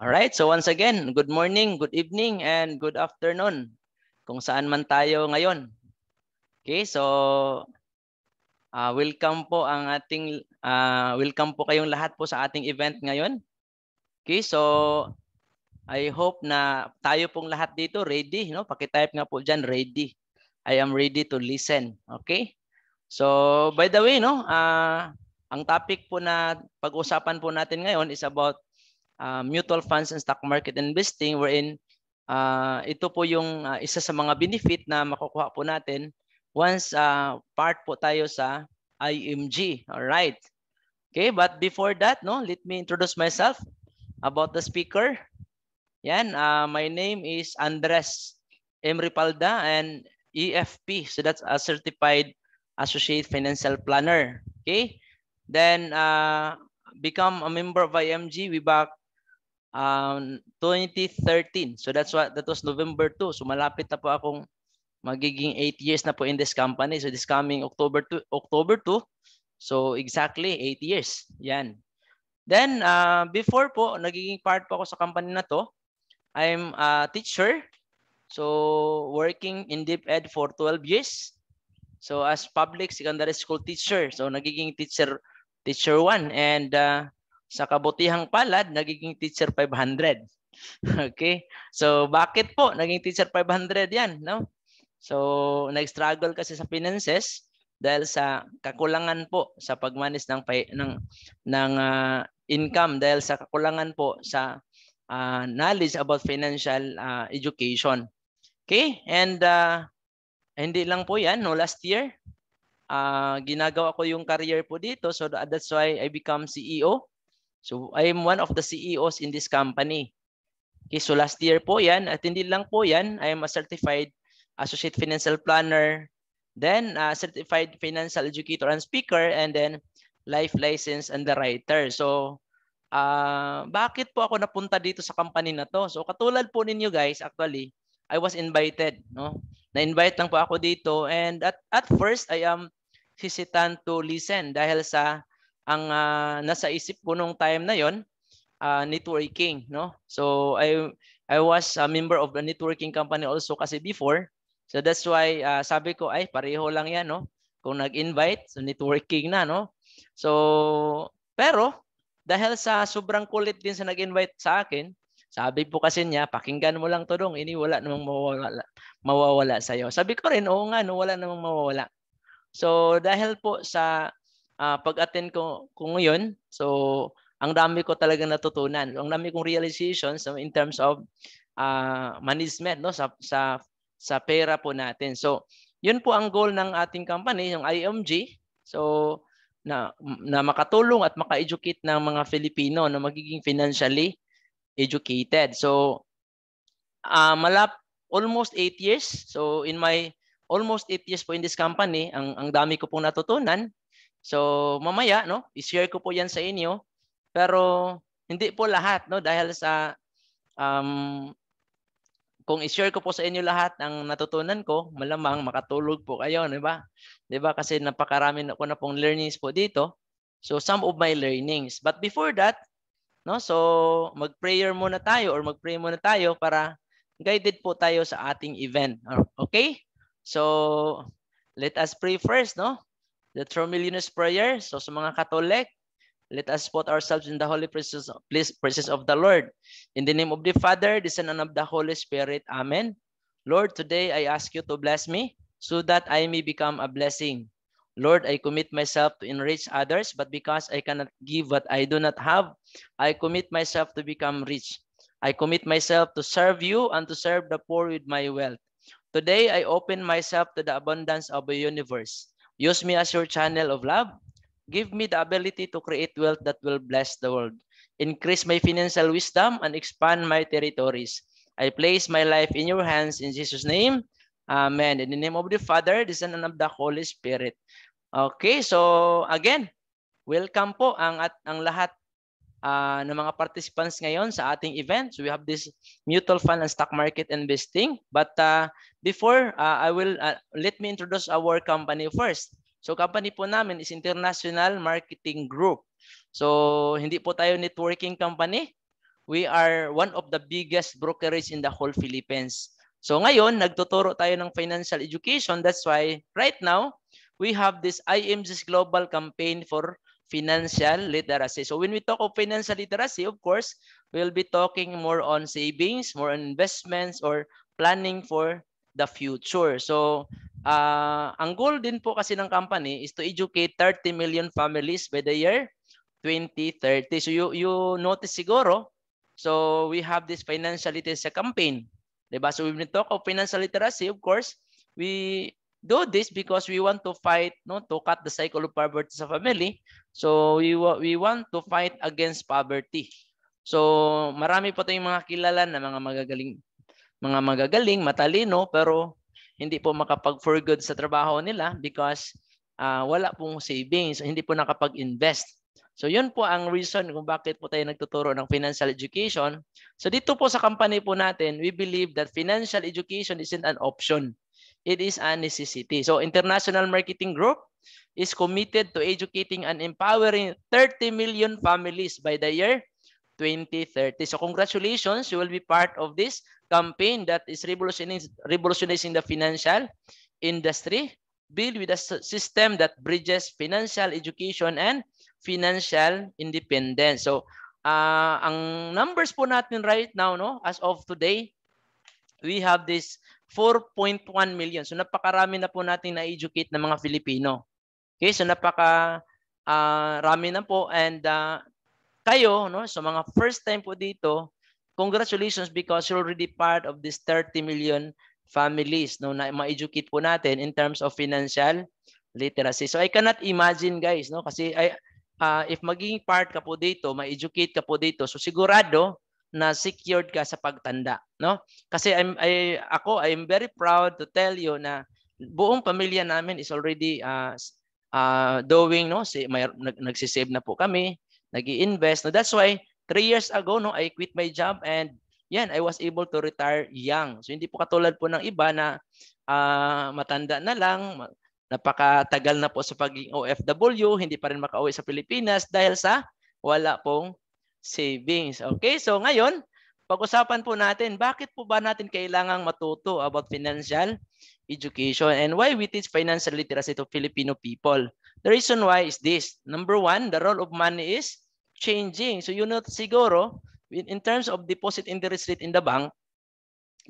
All right, so once again, good morning, good evening, and good afternoon kung saan man tayo ngayon. Okay, so uh, welcome po ang ating uh, welcome po kayong lahat po sa ating event ngayon. Okay, so I hope na tayo pong lahat dito ready, no? Paki-type nga po diyan ready. I am ready to listen. Okay? So by the way, no, uh, ang topic po na pag-usapan po natin ngayon is about uh, mutual funds and stock market investing wherein uh, ito po yung uh, isa sa mga benefit na makukuha po natin once uh, part po tayo sa IMG. All right. Okay, but before that, no, let me introduce myself about the speaker. Yan, uh, my name is Andres M. Ripalda and EFP. So that's a Certified Associate Financial Planner. Okay, then uh, become a member of IMG way back um, 2013. So that's what that was November 2. So malapit na po akong magiging 8 years na po in this company. So this coming October 2, October 2. So exactly 8 years. Yan. Then uh, before po nagiging part po ako sa company na to, I'm a teacher. So working in deep ed for 12 years. So as public secondary school teacher. So nagiging teacher teacher 1 and uh, sa kabutihang palad, nagiging teacher 500. Okay? So, bakit po naging teacher 500 yan? No? So, nag-struggle kasi sa finances dahil sa kakulangan po sa pagmanis ng ng ng uh, income dahil sa kakulangan po sa uh, knowledge about financial uh, education. Okay? And uh, hindi lang po 'yan, no last year uh, ginagawa ko yung career po dito so that's why I become CEO So I am one of the CEOs in this company. Okay, so last year po yan, at hindi lang po yan, I am a certified associate financial planner, then a certified financial educator and speaker, and then life license and the writer. So uh, bakit po ako napunta dito sa company na to? So katulad po ninyo guys, actually, I was invited. No? Na-invite lang po ako dito. And at, at first, I am hesitant to listen dahil sa ang uh, nasa isip ko nung time na yon uh, ah, networking no so i i was a member of the networking company also kasi before so that's why uh, sabi ko ay pareho lang yan no kung nag-invite so networking na no so pero dahil sa sobrang kulit din sa nag-invite sa akin sabi po kasi niya, pakinggan mo lang to dong, ini wala namang mawawala, mawawala iyo Sabi ko rin, oo nga, no, wala namang mawawala. So dahil po sa uh, pag-attend ko, ko ngayon, so ang dami ko talaga natutunan. Ang dami kong realizations in terms of uh, management no sa sa sa pera po natin. So, yun po ang goal ng ating company, yung IMG. So, na, na makatulong at maka-educate ng mga Filipino na magiging financially educated. So, uh, malap almost 8 years. So, in my almost 8 years po in this company, ang, ang dami ko pong natutunan. So mamaya no, i-share ko po 'yan sa inyo pero hindi po lahat no dahil sa um, kung i-share ko po sa inyo lahat ang natutunan ko, malamang makatulog po kayo, 'di ba? 'Di ba kasi napakarami na ko na pong learnings po dito. So some of my learnings. But before that, no, so mag-prayer muna tayo or mag-pray muna tayo para guided po tayo sa ating event. Okay? So let us pray first, no? the True Prayer. So sa mga Catholic, let us put ourselves in the holy presence, presence of the Lord. In the name of the Father, the Son, and of the Holy Spirit. Amen. Lord, today I ask you to bless me so that I may become a blessing. Lord, I commit myself to enrich others, but because I cannot give what I do not have, I commit myself to become rich. I commit myself to serve you and to serve the poor with my wealth. Today, I open myself to the abundance of the universe. Use me as your channel of love. Give me the ability to create wealth that will bless the world. Increase my financial wisdom and expand my territories. I place my life in your hands in Jesus' name. Amen. In the name of the Father, the Son, and of the Holy Spirit. Okay, so again, welcome po ang, at, ang lahat uh, ng mga participants ngayon sa ating event. So we have this mutual fund and stock market investing. But uh, before, uh, I will uh, let me introduce our company first. So company po namin is International Marketing Group. So hindi po tayo networking company. We are one of the biggest brokerage in the whole Philippines. So ngayon, nagtuturo tayo ng financial education. That's why right now, we have this IMG's Global Campaign for financial literacy. So when we talk of financial literacy, of course, we'll be talking more on savings, more on investments, or planning for the future. So uh, ang goal din po kasi ng company is to educate 30 million families by the year 2030. So you, you notice siguro, so we have this financial literacy campaign. Diba? So when we talk of financial literacy, of course, we do this because we want to fight no to cut the cycle of poverty sa family. So we we want to fight against poverty. So marami pa tayong mga kilala na mga magagaling mga magagaling, matalino pero hindi po makapag for good sa trabaho nila because uh, wala pong savings, hindi po nakapag-invest. So yun po ang reason kung bakit po tayo nagtuturo ng financial education. So dito po sa company po natin, we believe that financial education isn't an option it is a necessity. So International Marketing Group is committed to educating and empowering 30 million families by the year 2030. So congratulations, you will be part of this campaign that is revolutionizing, the financial industry. Build with a system that bridges financial education and financial independence. So uh, ang numbers po natin right now, no, as of today, we have this 4.1 million. So napakarami na po nating na-educate ng mga Filipino. Okay, so napaka uh, rami na po and uh, kayo no so mga first time po dito, congratulations because you're already part of this 30 million families no na ma-educate po natin in terms of financial literacy. So I cannot imagine guys no kasi I uh, ah, if magiging part ka po dito, ma-educate ka po dito, so sigurado na secured ka sa pagtanda, no? Kasi I'm I ako I'm very proud to tell you na buong pamilya namin is already uh, ah, uh ah, doing no si may nag, nagsisave na po kami, nag-invest. No, that's why three years ago no I quit my job and yan I was able to retire young. So hindi po katulad po ng iba na uh, matanda na lang, napakatagal na po sa pagiging OFW, hindi pa rin makauwi sa Pilipinas dahil sa wala pong savings. Okay, so ngayon, pag-usapan po natin, bakit po ba natin kailangang matuto about financial education and why we teach financial literacy to Filipino people? The reason why is this. Number one, the role of money is changing. So you know siguro, in terms of deposit interest rate in the bank,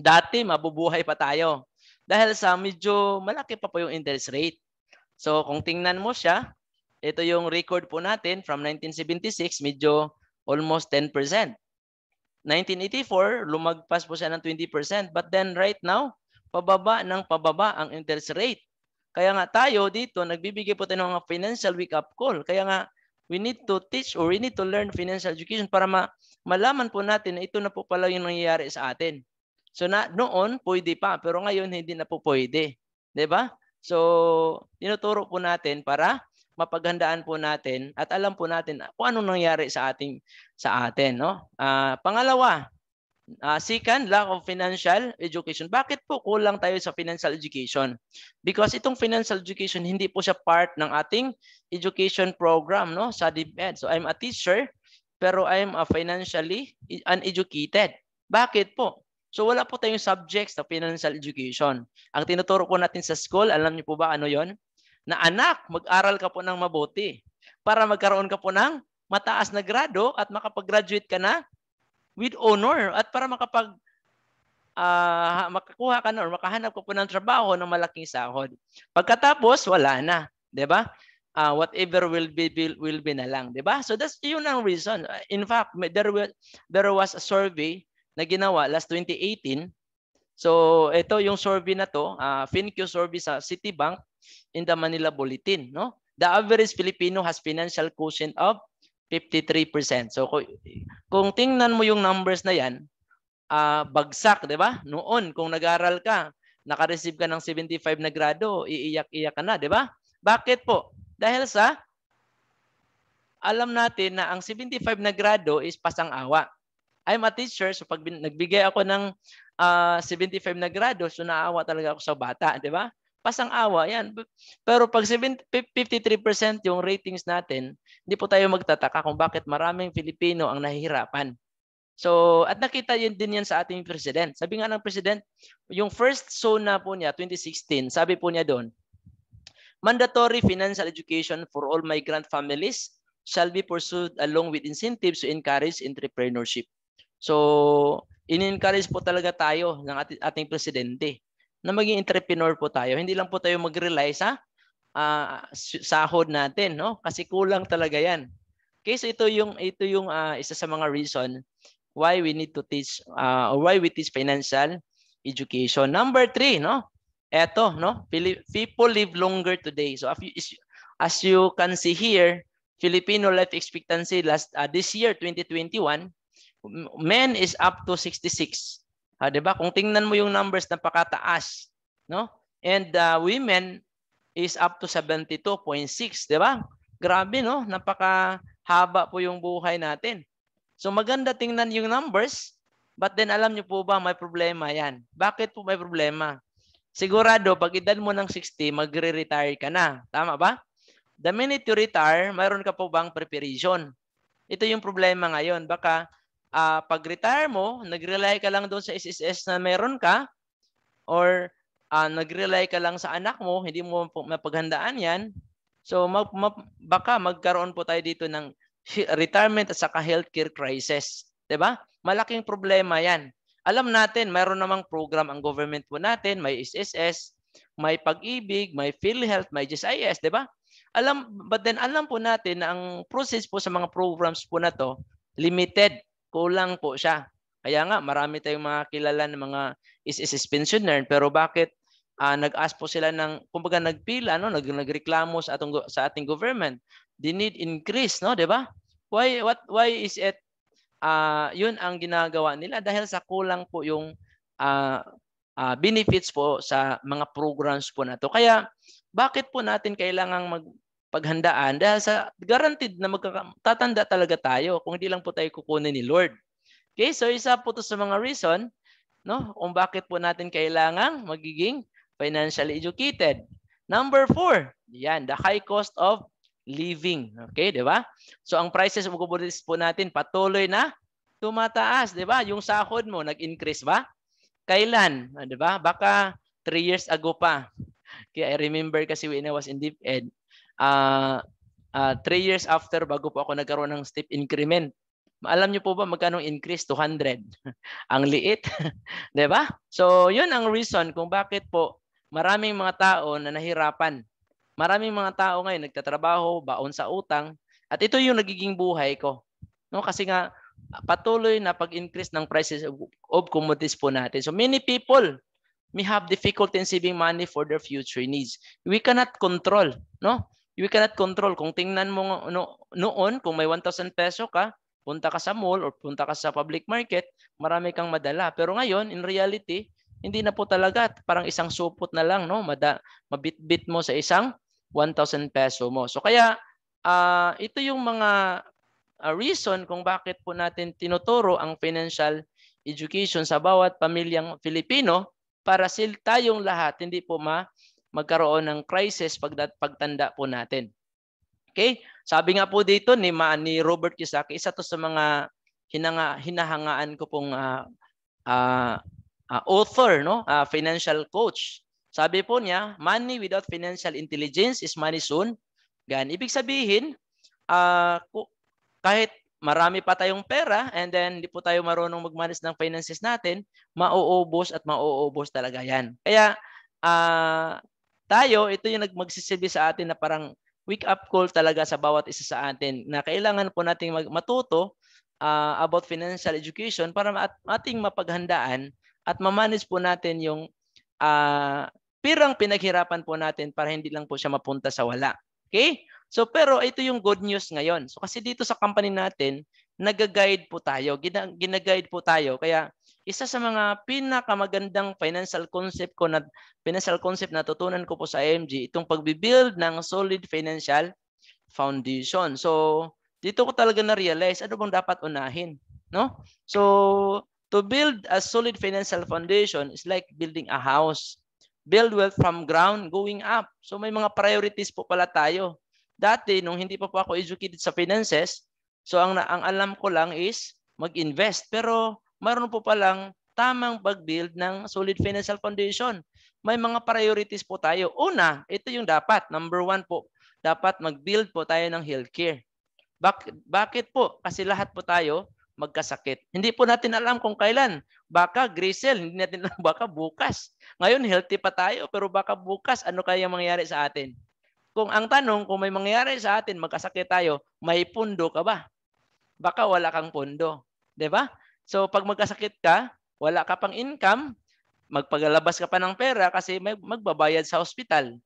dati mabubuhay pa tayo dahil sa medyo malaki pa po yung interest rate. So kung tingnan mo siya, ito yung record po natin from 1976, medyo almost 10%. 1984, lumagpas po siya ng 20%. But then right now, pababa ng pababa ang interest rate. Kaya nga tayo dito, nagbibigay po tayo ng mga financial wake-up call. Kaya nga, we need to teach or we need to learn financial education para ma malaman po natin na ito na po pala yung nangyayari sa atin. So na, noon, pwede pa. Pero ngayon, hindi na po pwede. ba? Diba? So, tinuturo po natin para mapaghandaan po natin at alam po natin kung anong nangyari sa ating sa atin no uh, pangalawa uh, second lack of financial education bakit po kulang tayo sa financial education because itong financial education hindi po siya part ng ating education program no sa DepEd so I'm a teacher pero I'm a financially uneducated bakit po So wala po tayong subjects sa financial education. Ang tinuturo po natin sa school, alam niyo po ba ano 'yon? na anak, mag-aral ka po ng mabuti para magkaroon ka po ng mataas na grado at makapag-graduate ka na with honor at para makapag uh, makakuha ka na or makahanap ka po ng trabaho ng malaking sahod. Pagkatapos, wala na. 'di ba? Uh, whatever will be will be na lang, 'di ba? So that's yun ang reason. In fact, there was there was a survey na ginawa last 2018. So ito yung survey na to, uh, ah, FinQ survey sa Citibank in the Manila Bulletin. No? The average Filipino has financial quotient of 53%. So kung, tingnan mo yung numbers na yan, uh, bagsak, di ba? Noon, kung nag-aral ka, nakareceive ka ng 75 na grado, iiyak-iyak ka na, di ba? Bakit po? Dahil sa alam natin na ang 75 na grado is pasang-awa. I'm a teacher, so pag nagbigay ako ng uh, ah, 75 na grado, so naawa talaga ako sa bata, di ba? pasang-awa yan. Pero pag 53% yung ratings natin, hindi po tayo magtataka kung bakit maraming Filipino ang nahihirapan. So, at nakita yun din yan sa ating president. Sabi nga ng president, yung first zone na po niya, 2016, sabi po niya doon, Mandatory financial education for all migrant families shall be pursued along with incentives to encourage entrepreneurship. So, in-encourage po talaga tayo ng ating, ating presidente na maging entrepreneur po tayo. Hindi lang po tayo mag-rely sa uh, sahod natin, no? Kasi kulang talaga 'yan. Okay, so ito yung ito yung uh, isa sa mga reason why we need to teach uh, or why we teach financial education. Number three, no? Eto, no? People live longer today. So as you can see here, Filipino life expectancy last uh, this year 2021 men is up to 66 Uh, 'di ba? Kung tingnan mo yung numbers napakataas, no? And uh, women is up to 72.6, 'di ba? Grabe, no? Napakahaba po yung buhay natin. So maganda tingnan yung numbers, but then alam niyo po ba may problema 'yan? Bakit po may problema? Sigurado pag edad mo ng 60, magre-retire ka na. Tama ba? The minute you retire, mayroon ka po bang preparation? Ito yung problema ngayon. Baka uh, pag-retire mo, nag-rely ka lang doon sa SSS na meron ka or uh, nag-rely ka lang sa anak mo, hindi mo mapaghandaan yan. So ma- ma- baka magkaroon po tayo dito ng retirement at saka healthcare crisis. ba? Diba? Malaking problema yan. Alam natin, mayroon namang program ang government po natin, may SSS, may pag-ibig, may PhilHealth, may GSIS, di ba? Alam, but then alam po natin na ang process po sa mga programs po na to, limited kulang po siya. Kaya nga, marami tayong mga kilala ng mga is-is pensioner, pero bakit uh, nag-ask po sila ng, kumbaga nagpila, no? Nag nagreklamo sa, atong, sa ating government. They need increase, no? Di ba? Why, what, why is it uh, yun ang ginagawa nila? Dahil sa kulang po yung uh, uh, benefits po sa mga programs po na to. Kaya bakit po natin kailangang mag paghandaan dahil sa guaranteed na magtatanda talaga tayo kung hindi lang po tayo kukunin ni Lord. Okay, so isa po to sa mga reason no, kung bakit po natin kailangang magiging financially educated. Number four, yan, the high cost of living. Okay, di ba? So ang prices of commodities po natin patuloy na tumataas, di ba? Yung sahod mo, nag-increase ba? Kailan? Di ba? Baka three years ago pa. Kaya I remember kasi when I was in deep ed, uh, uh, three years after bago po ako nagkaroon ng step increment. Alam niyo po ba magkano increase? 200. ang liit. 'Di ba? So, 'yun ang reason kung bakit po maraming mga tao na nahirapan. Maraming mga tao ngayon nagtatrabaho, baon sa utang, at ito yung nagiging buhay ko. No, kasi nga patuloy na pag-increase ng prices of commodities po natin. So many people may have difficulty in saving money for their future needs. We cannot control, no? you cannot control. Kung tingnan mo no, noon, kung may 1,000 peso ka, punta ka sa mall or punta ka sa public market, marami kang madala. Pero ngayon, in reality, hindi na po talaga. Parang isang supot na lang, no? Mada, mabitbit mo sa isang 1,000 peso mo. So kaya, uh, ito yung mga uh, reason kung bakit po natin tinuturo ang financial education sa bawat pamilyang Filipino para sil tayong lahat hindi po ma magkaroon ng crisis pag pagtanda po natin. Okay? Sabi nga po dito ni ma, ni Robert Kiyosaki, isa to sa mga hinanga, hinahangaan ko pong uh, uh, uh, author, no? Uh, financial coach. Sabi po niya, money without financial intelligence is money soon. Gan. Ibig sabihin, uh, kahit marami pa tayong pera and then hindi po tayo marunong mag-manage ng finances natin, mauubos at mauubos talaga yan. Kaya uh, tayo, ito yung nagmagsisilbi sa atin na parang wake up call talaga sa bawat isa sa atin na kailangan po nating mag- matuto uh, about financial education para at ating mapaghandaan at mamanage po natin yung uh, pirang pinaghirapan po natin para hindi lang po siya mapunta sa wala. Okay? So pero ito yung good news ngayon. So kasi dito sa company natin, nagaguide po tayo, ginaguide po tayo. Kaya isa sa mga pinakamagandang financial concept ko na financial concept na tutunan ko po sa AMG, itong pagbibuild ng solid financial foundation. So, dito ko talaga na-realize ano bang dapat unahin, no? So, to build a solid financial foundation is like building a house. Build wealth from ground going up. So may mga priorities po pala tayo. Dati nung hindi pa po ako educated sa finances, So ang, ang alam ko lang is mag-invest. Pero mayroon po pa lang tamang pag-build ng solid financial foundation. May mga priorities po tayo. Una, ito yung dapat. Number one po, dapat mag-build po tayo ng healthcare. Bak- bakit po? Kasi lahat po tayo magkasakit. Hindi po natin alam kung kailan. Baka grisel, hindi natin alam baka bukas. Ngayon healthy pa tayo pero baka bukas ano kaya mangyari sa atin? Kung ang tanong, kung may mangyayari sa atin, magkasakit tayo, may pundo ka ba? Baka wala kang pundo. ba? Diba? So pag magkasakit ka, wala ka pang income, magpagalabas ka pa ng pera kasi may magbabayad sa hospital.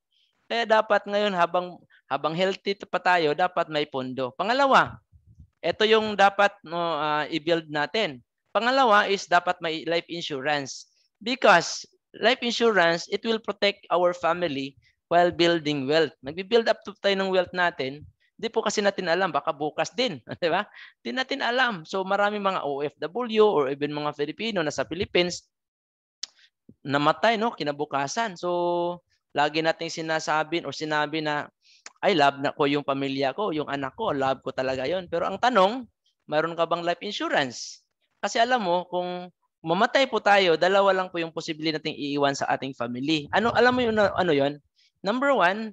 Kaya dapat ngayon habang habang healthy pa tayo, dapat may pondo. Pangalawa, ito yung dapat no, uh, i-build natin. Pangalawa is dapat may life insurance because life insurance, it will protect our family while building wealth. Nagbi-build up tayo ng wealth natin. Hindi po kasi natin alam, baka bukas din, di ba? Hindi natin alam. So marami mga OFW or even mga Filipino na sa Philippines namatay no kinabukasan. So lagi nating sinasabi or sinabi na I love na ko yung pamilya ko, yung anak ko, love ko talaga yon. Pero ang tanong, mayroon ka bang life insurance? Kasi alam mo kung mamatay po tayo, dalawa lang po yung posible nating iiwan sa ating family. Ano alam mo yung ano yon? Number one,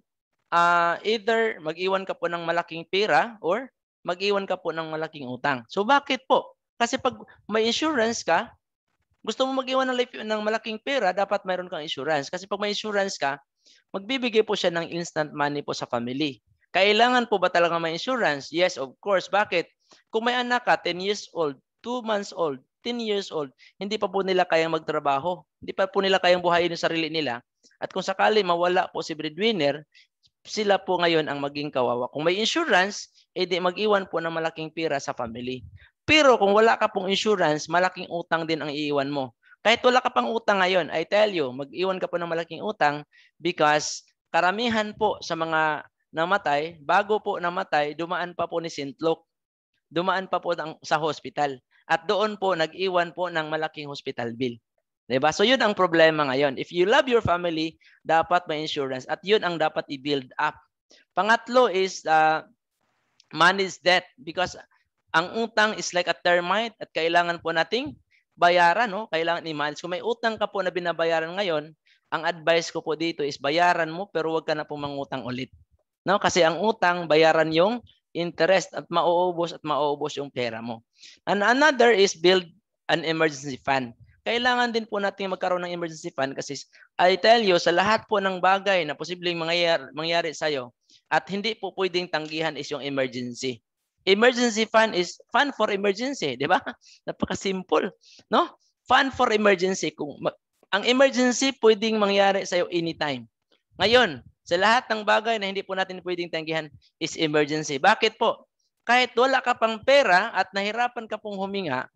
uh, either mag-iwan ka po ng malaking pera or mag-iwan ka po ng malaking utang. So bakit po? Kasi pag may insurance ka, gusto mo mag-iwan ng, life, ng malaking pera, dapat mayroon kang insurance. Kasi pag may insurance ka, magbibigay po siya ng instant money po sa family. Kailangan po ba talaga may insurance? Yes, of course. Bakit? Kung may anak ka, 10 years old, 2 months old, 10 years old, hindi pa po nila kayang magtrabaho. Hindi pa po nila kayang buhayin yung sarili nila. At kung sakali mawala po si breadwinner, sila po ngayon ang maging kawawa. Kung may insurance, edi mag-iwan po ng malaking pira sa family. Pero kung wala ka pong insurance, malaking utang din ang iiwan mo. Kahit wala ka pang utang ngayon, I tell you, mag-iwan ka po ng malaking utang because karamihan po sa mga namatay, bago po namatay, dumaan pa po ni St. Luke. Dumaan pa po sa hospital. At doon po, nag-iwan po ng malaking hospital bill. Diba? So yun ang problema ngayon. If you love your family, dapat may insurance at yun ang dapat i-build up. Pangatlo is uh, manage debt because ang utang is like a termite at kailangan po nating bayaran, no? Kailangan i-manage. Kung may utang ka po na binabayaran ngayon, ang advice ko po dito is bayaran mo pero huwag ka na po mangutang ulit. No? Kasi ang utang, bayaran yung interest at mauubos at mauubos yung pera mo. And another is build an emergency fund kailangan din po natin magkaroon ng emergency fund kasi I tell you, sa lahat po ng bagay na posibleng mangyayari, mangyari sa'yo at hindi po pwedeng tanggihan is yung emergency. Emergency fund is fund for emergency, di ba? Napaka-simple, no? Fund for emergency. Kung ang emergency pwedeng mangyari sa'yo anytime. Ngayon, sa lahat ng bagay na hindi po natin pwedeng tanggihan is emergency. Bakit po? Kahit wala ka pang pera at nahirapan ka pong huminga,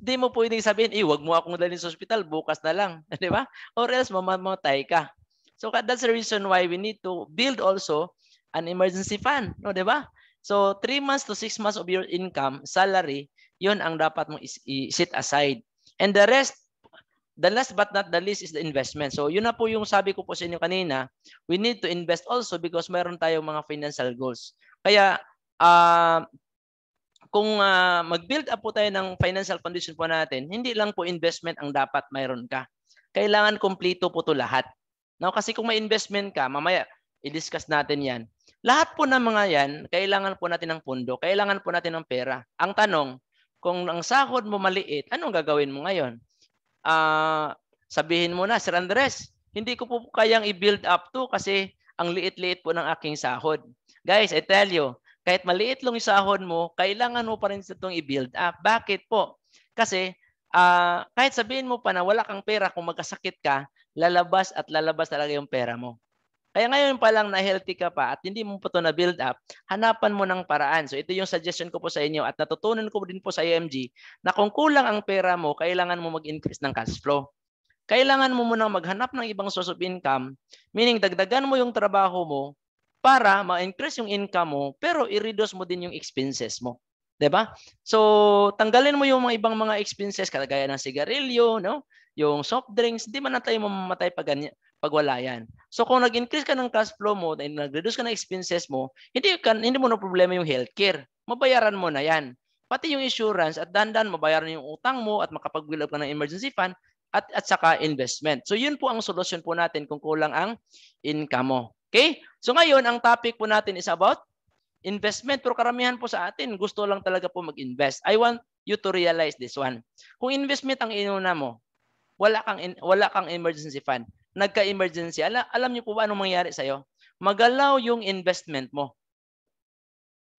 hindi mo pwedeng sabihin, eh, wag mo akong dalhin sa ospital, bukas na lang. Di ba? Or else mamamatay ka. So that's the reason why we need to build also an emergency fund. No, di ba? So 3 months to 6 months of your income, salary, yun ang dapat mong i-set aside. And the rest, the last but not the least is the investment. So yun na po yung sabi ko po sa inyo kanina, we need to invest also because mayroon tayong mga financial goals. Kaya uh, kung uh, mag-build up po tayo ng financial condition po natin, hindi lang po investment ang dapat mayroon ka. Kailangan kumpleto po to lahat. No? kasi kung may investment ka, mamaya i-discuss natin yan. Lahat po ng mga yan, kailangan po natin ng pundo, kailangan po natin ng pera. Ang tanong, kung ang sahod mo maliit, anong gagawin mo ngayon? Uh, sabihin mo na, Sir Andres, hindi ko po kayang i-build up to kasi ang liit-liit po ng aking sahod. Guys, I tell you, kahit maliit lang isahon mo, kailangan mo pa rin itong i-build up. Bakit po? Kasi uh, kahit sabihin mo pa na wala kang pera kung magkasakit ka, lalabas at lalabas talaga yung pera mo. Kaya ngayon pa lang na healthy ka pa at hindi mo pa ito na build up, hanapan mo ng paraan. So ito yung suggestion ko po sa inyo at natutunan ko din po sa IMG na kung kulang ang pera mo, kailangan mo mag-increase ng cash flow. Kailangan mo munang maghanap ng ibang source of income, meaning dagdagan mo yung trabaho mo para ma-increase yung income mo pero i-reduce mo din yung expenses mo. 'Di ba? So, tanggalin mo yung mga ibang mga expenses kagaya ng sigarilyo, no? Yung soft drinks, di man na tayo mamamatay pag ganyan pag wala yan. So kung nag-increase ka ng cash flow mo, nag-reduce ka ng expenses mo, hindi, ka, hindi mo na problema yung healthcare. Mabayaran mo na yan. Pati yung insurance at dandan mabayaran yung utang mo at makapag-build up ka ng emergency fund at, at saka investment. So yun po ang solusyon po natin kung kulang ang income mo. Okay? So ngayon, ang topic po natin is about investment. Pero karamihan po sa atin, gusto lang talaga po mag-invest. I want you to realize this one. Kung investment ang inuna mo, wala kang, in, wala kang emergency fund. Nagka-emergency. Ala, alam niyo po ba anong mangyari sa'yo? Magalaw yung investment mo.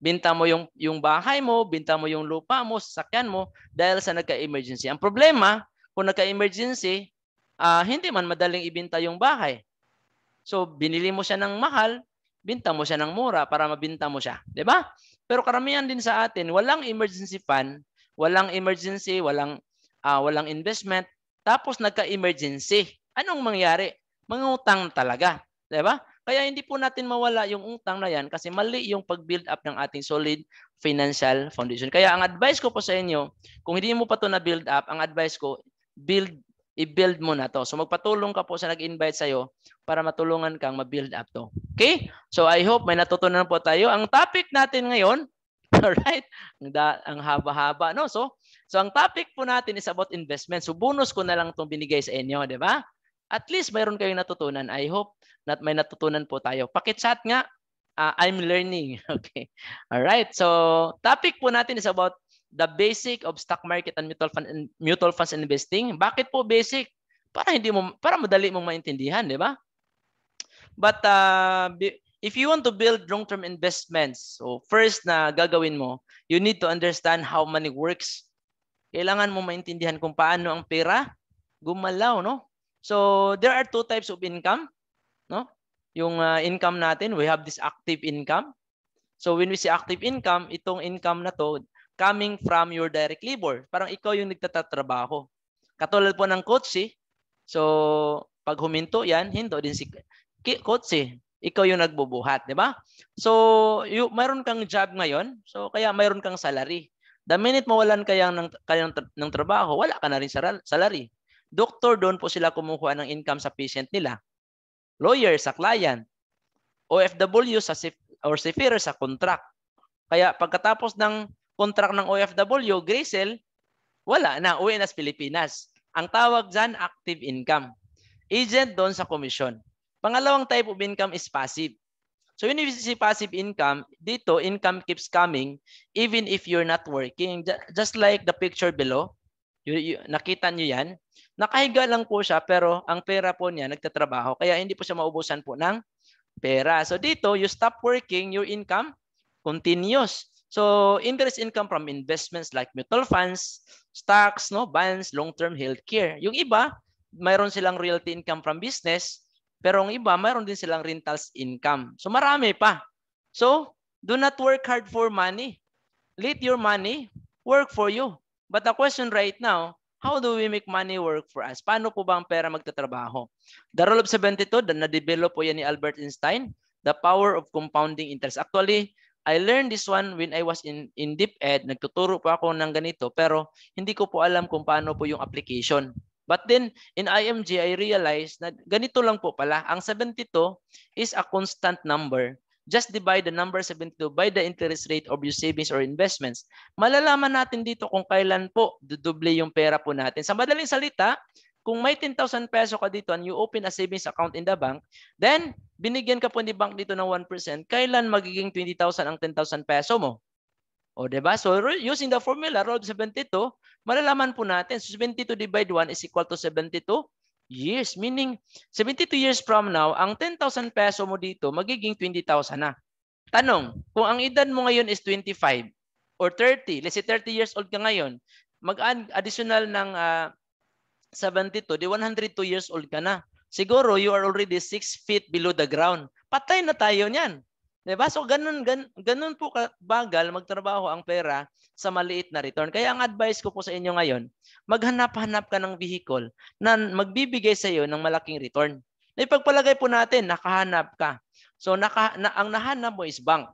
Binta mo yung, yung bahay mo, binta mo yung lupa mo, sasakyan mo dahil sa nagka-emergency. Ang problema, kung nagka-emergency, uh, hindi man madaling ibinta yung bahay. So binili mo siya ng mahal, binta mo siya ng mura para mabinta mo siya, 'di ba? Pero karamihan din sa atin, walang emergency fund, walang emergency, walang uh, walang investment, tapos nagka-emergency. Anong mangyari? Mangutang talaga, 'di ba? Kaya hindi po natin mawala yung utang na yan kasi mali yung pag-build up ng ating solid financial foundation. Kaya ang advice ko po sa inyo, kung hindi mo pa to na build up, ang advice ko, build i-build mo na to. So magpatulong ka po sa nag-invite sa'yo para matulungan kang ma-build up to. Okay? So I hope may natutunan po tayo. Ang topic natin ngayon, alright, ang, da, ang haba-haba, no? So, so ang topic po natin is about investment. So bonus ko na lang itong binigay sa inyo, di ba? At least mayroon kayong natutunan. I hope na may natutunan po tayo. Pakichat nga, uh, I'm learning. Okay. All right. so topic po natin is about the basic of stock market and mutual fund and mutual funds investing. Bakit po basic? Para hindi mo para madali mong maintindihan, di ba? But uh, if you want to build long-term investments, so first na gagawin mo, you need to understand how money works. Kailangan mo maintindihan kung paano ang pera gumalaw, no? So there are two types of income, no? Yung uh, income natin, we have this active income. So when we say active income, itong income na to, coming from your direct labor. Parang ikaw yung nagtatrabaho. Katulad po ng coach eh. So, pag huminto yan, hinto din si coach eh. Ikaw yung nagbubuhat, di ba? So, you, mayroon kang job ngayon, so kaya mayroon kang salary. The minute mawalan kayang ng, kayang ng trabaho, wala ka na rin salary. Doktor, doon po sila kumukuha ng income sa patient nila. Lawyer, sa client. OFW, sa, or seferer, sa contract. Kaya pagkatapos ng contract ng OFW, Grisel, wala na, uwi na sa Pilipinas. Ang tawag dyan, active income. Agent doon sa komisyon. Pangalawang type of income is passive. So yun you passive income, dito income keeps coming even if you're not working. Just like the picture below, you, you, nakita nyo yan. Nakahiga lang po siya pero ang pera po niya nagtatrabaho kaya hindi po siya maubusan po ng pera. So dito, you stop working, your income continuous. So interest income from investments like mutual funds, stocks, no, bonds, long-term healthcare. Yung iba, mayroon silang realty income from business, pero ang iba, mayroon din silang rentals income. So marami pa. So do not work hard for money. Let your money work for you. But the question right now, how do we make money work for us? Paano po ba ang pera magtatrabaho? The rule of 72, na-develop po yan ni Albert Einstein, the power of compounding interest. Actually, I learned this one when I was in, in deep ed. Nagtuturo po ako ng ganito pero hindi ko po alam kung paano po yung application. But then in IMG, I realized na ganito lang po pala. Ang 72 is a constant number. Just divide the number 72 by the interest rate of your savings or investments. Malalaman natin dito kung kailan po duduble yung pera po natin. Sa madaling salita, kung may 10,000 peso ka dito and you open a savings account in the bank, then binigyan ka po ni bank dito ng 1%, kailan magiging 20,000 ang 10,000 peso mo? O, diba? So, using the formula, roll 72, malalaman po natin, so 72 divide 1 is equal to 72 years. Meaning, 72 years from now, ang 10,000 peso mo dito, magiging 20,000 na. Tanong, kung ang edad mo ngayon is 25 or 30, let's say 30 years old ka ngayon, mag-add additional ng uh, 72, di 102 years old ka na. Siguro you are already 6 feet below the ground. Patay na tayo niyan. 'Di ba? So ganun gan, ganun po kabagal magtrabaho ang pera sa maliit na return. Kaya ang advice ko po sa inyo ngayon, maghanap-hanap ka ng vehicle na magbibigay sa iyo ng malaking return. Na ipagpalagay po natin, nakahanap ka. So naka, na, ang nahanap mo is bank.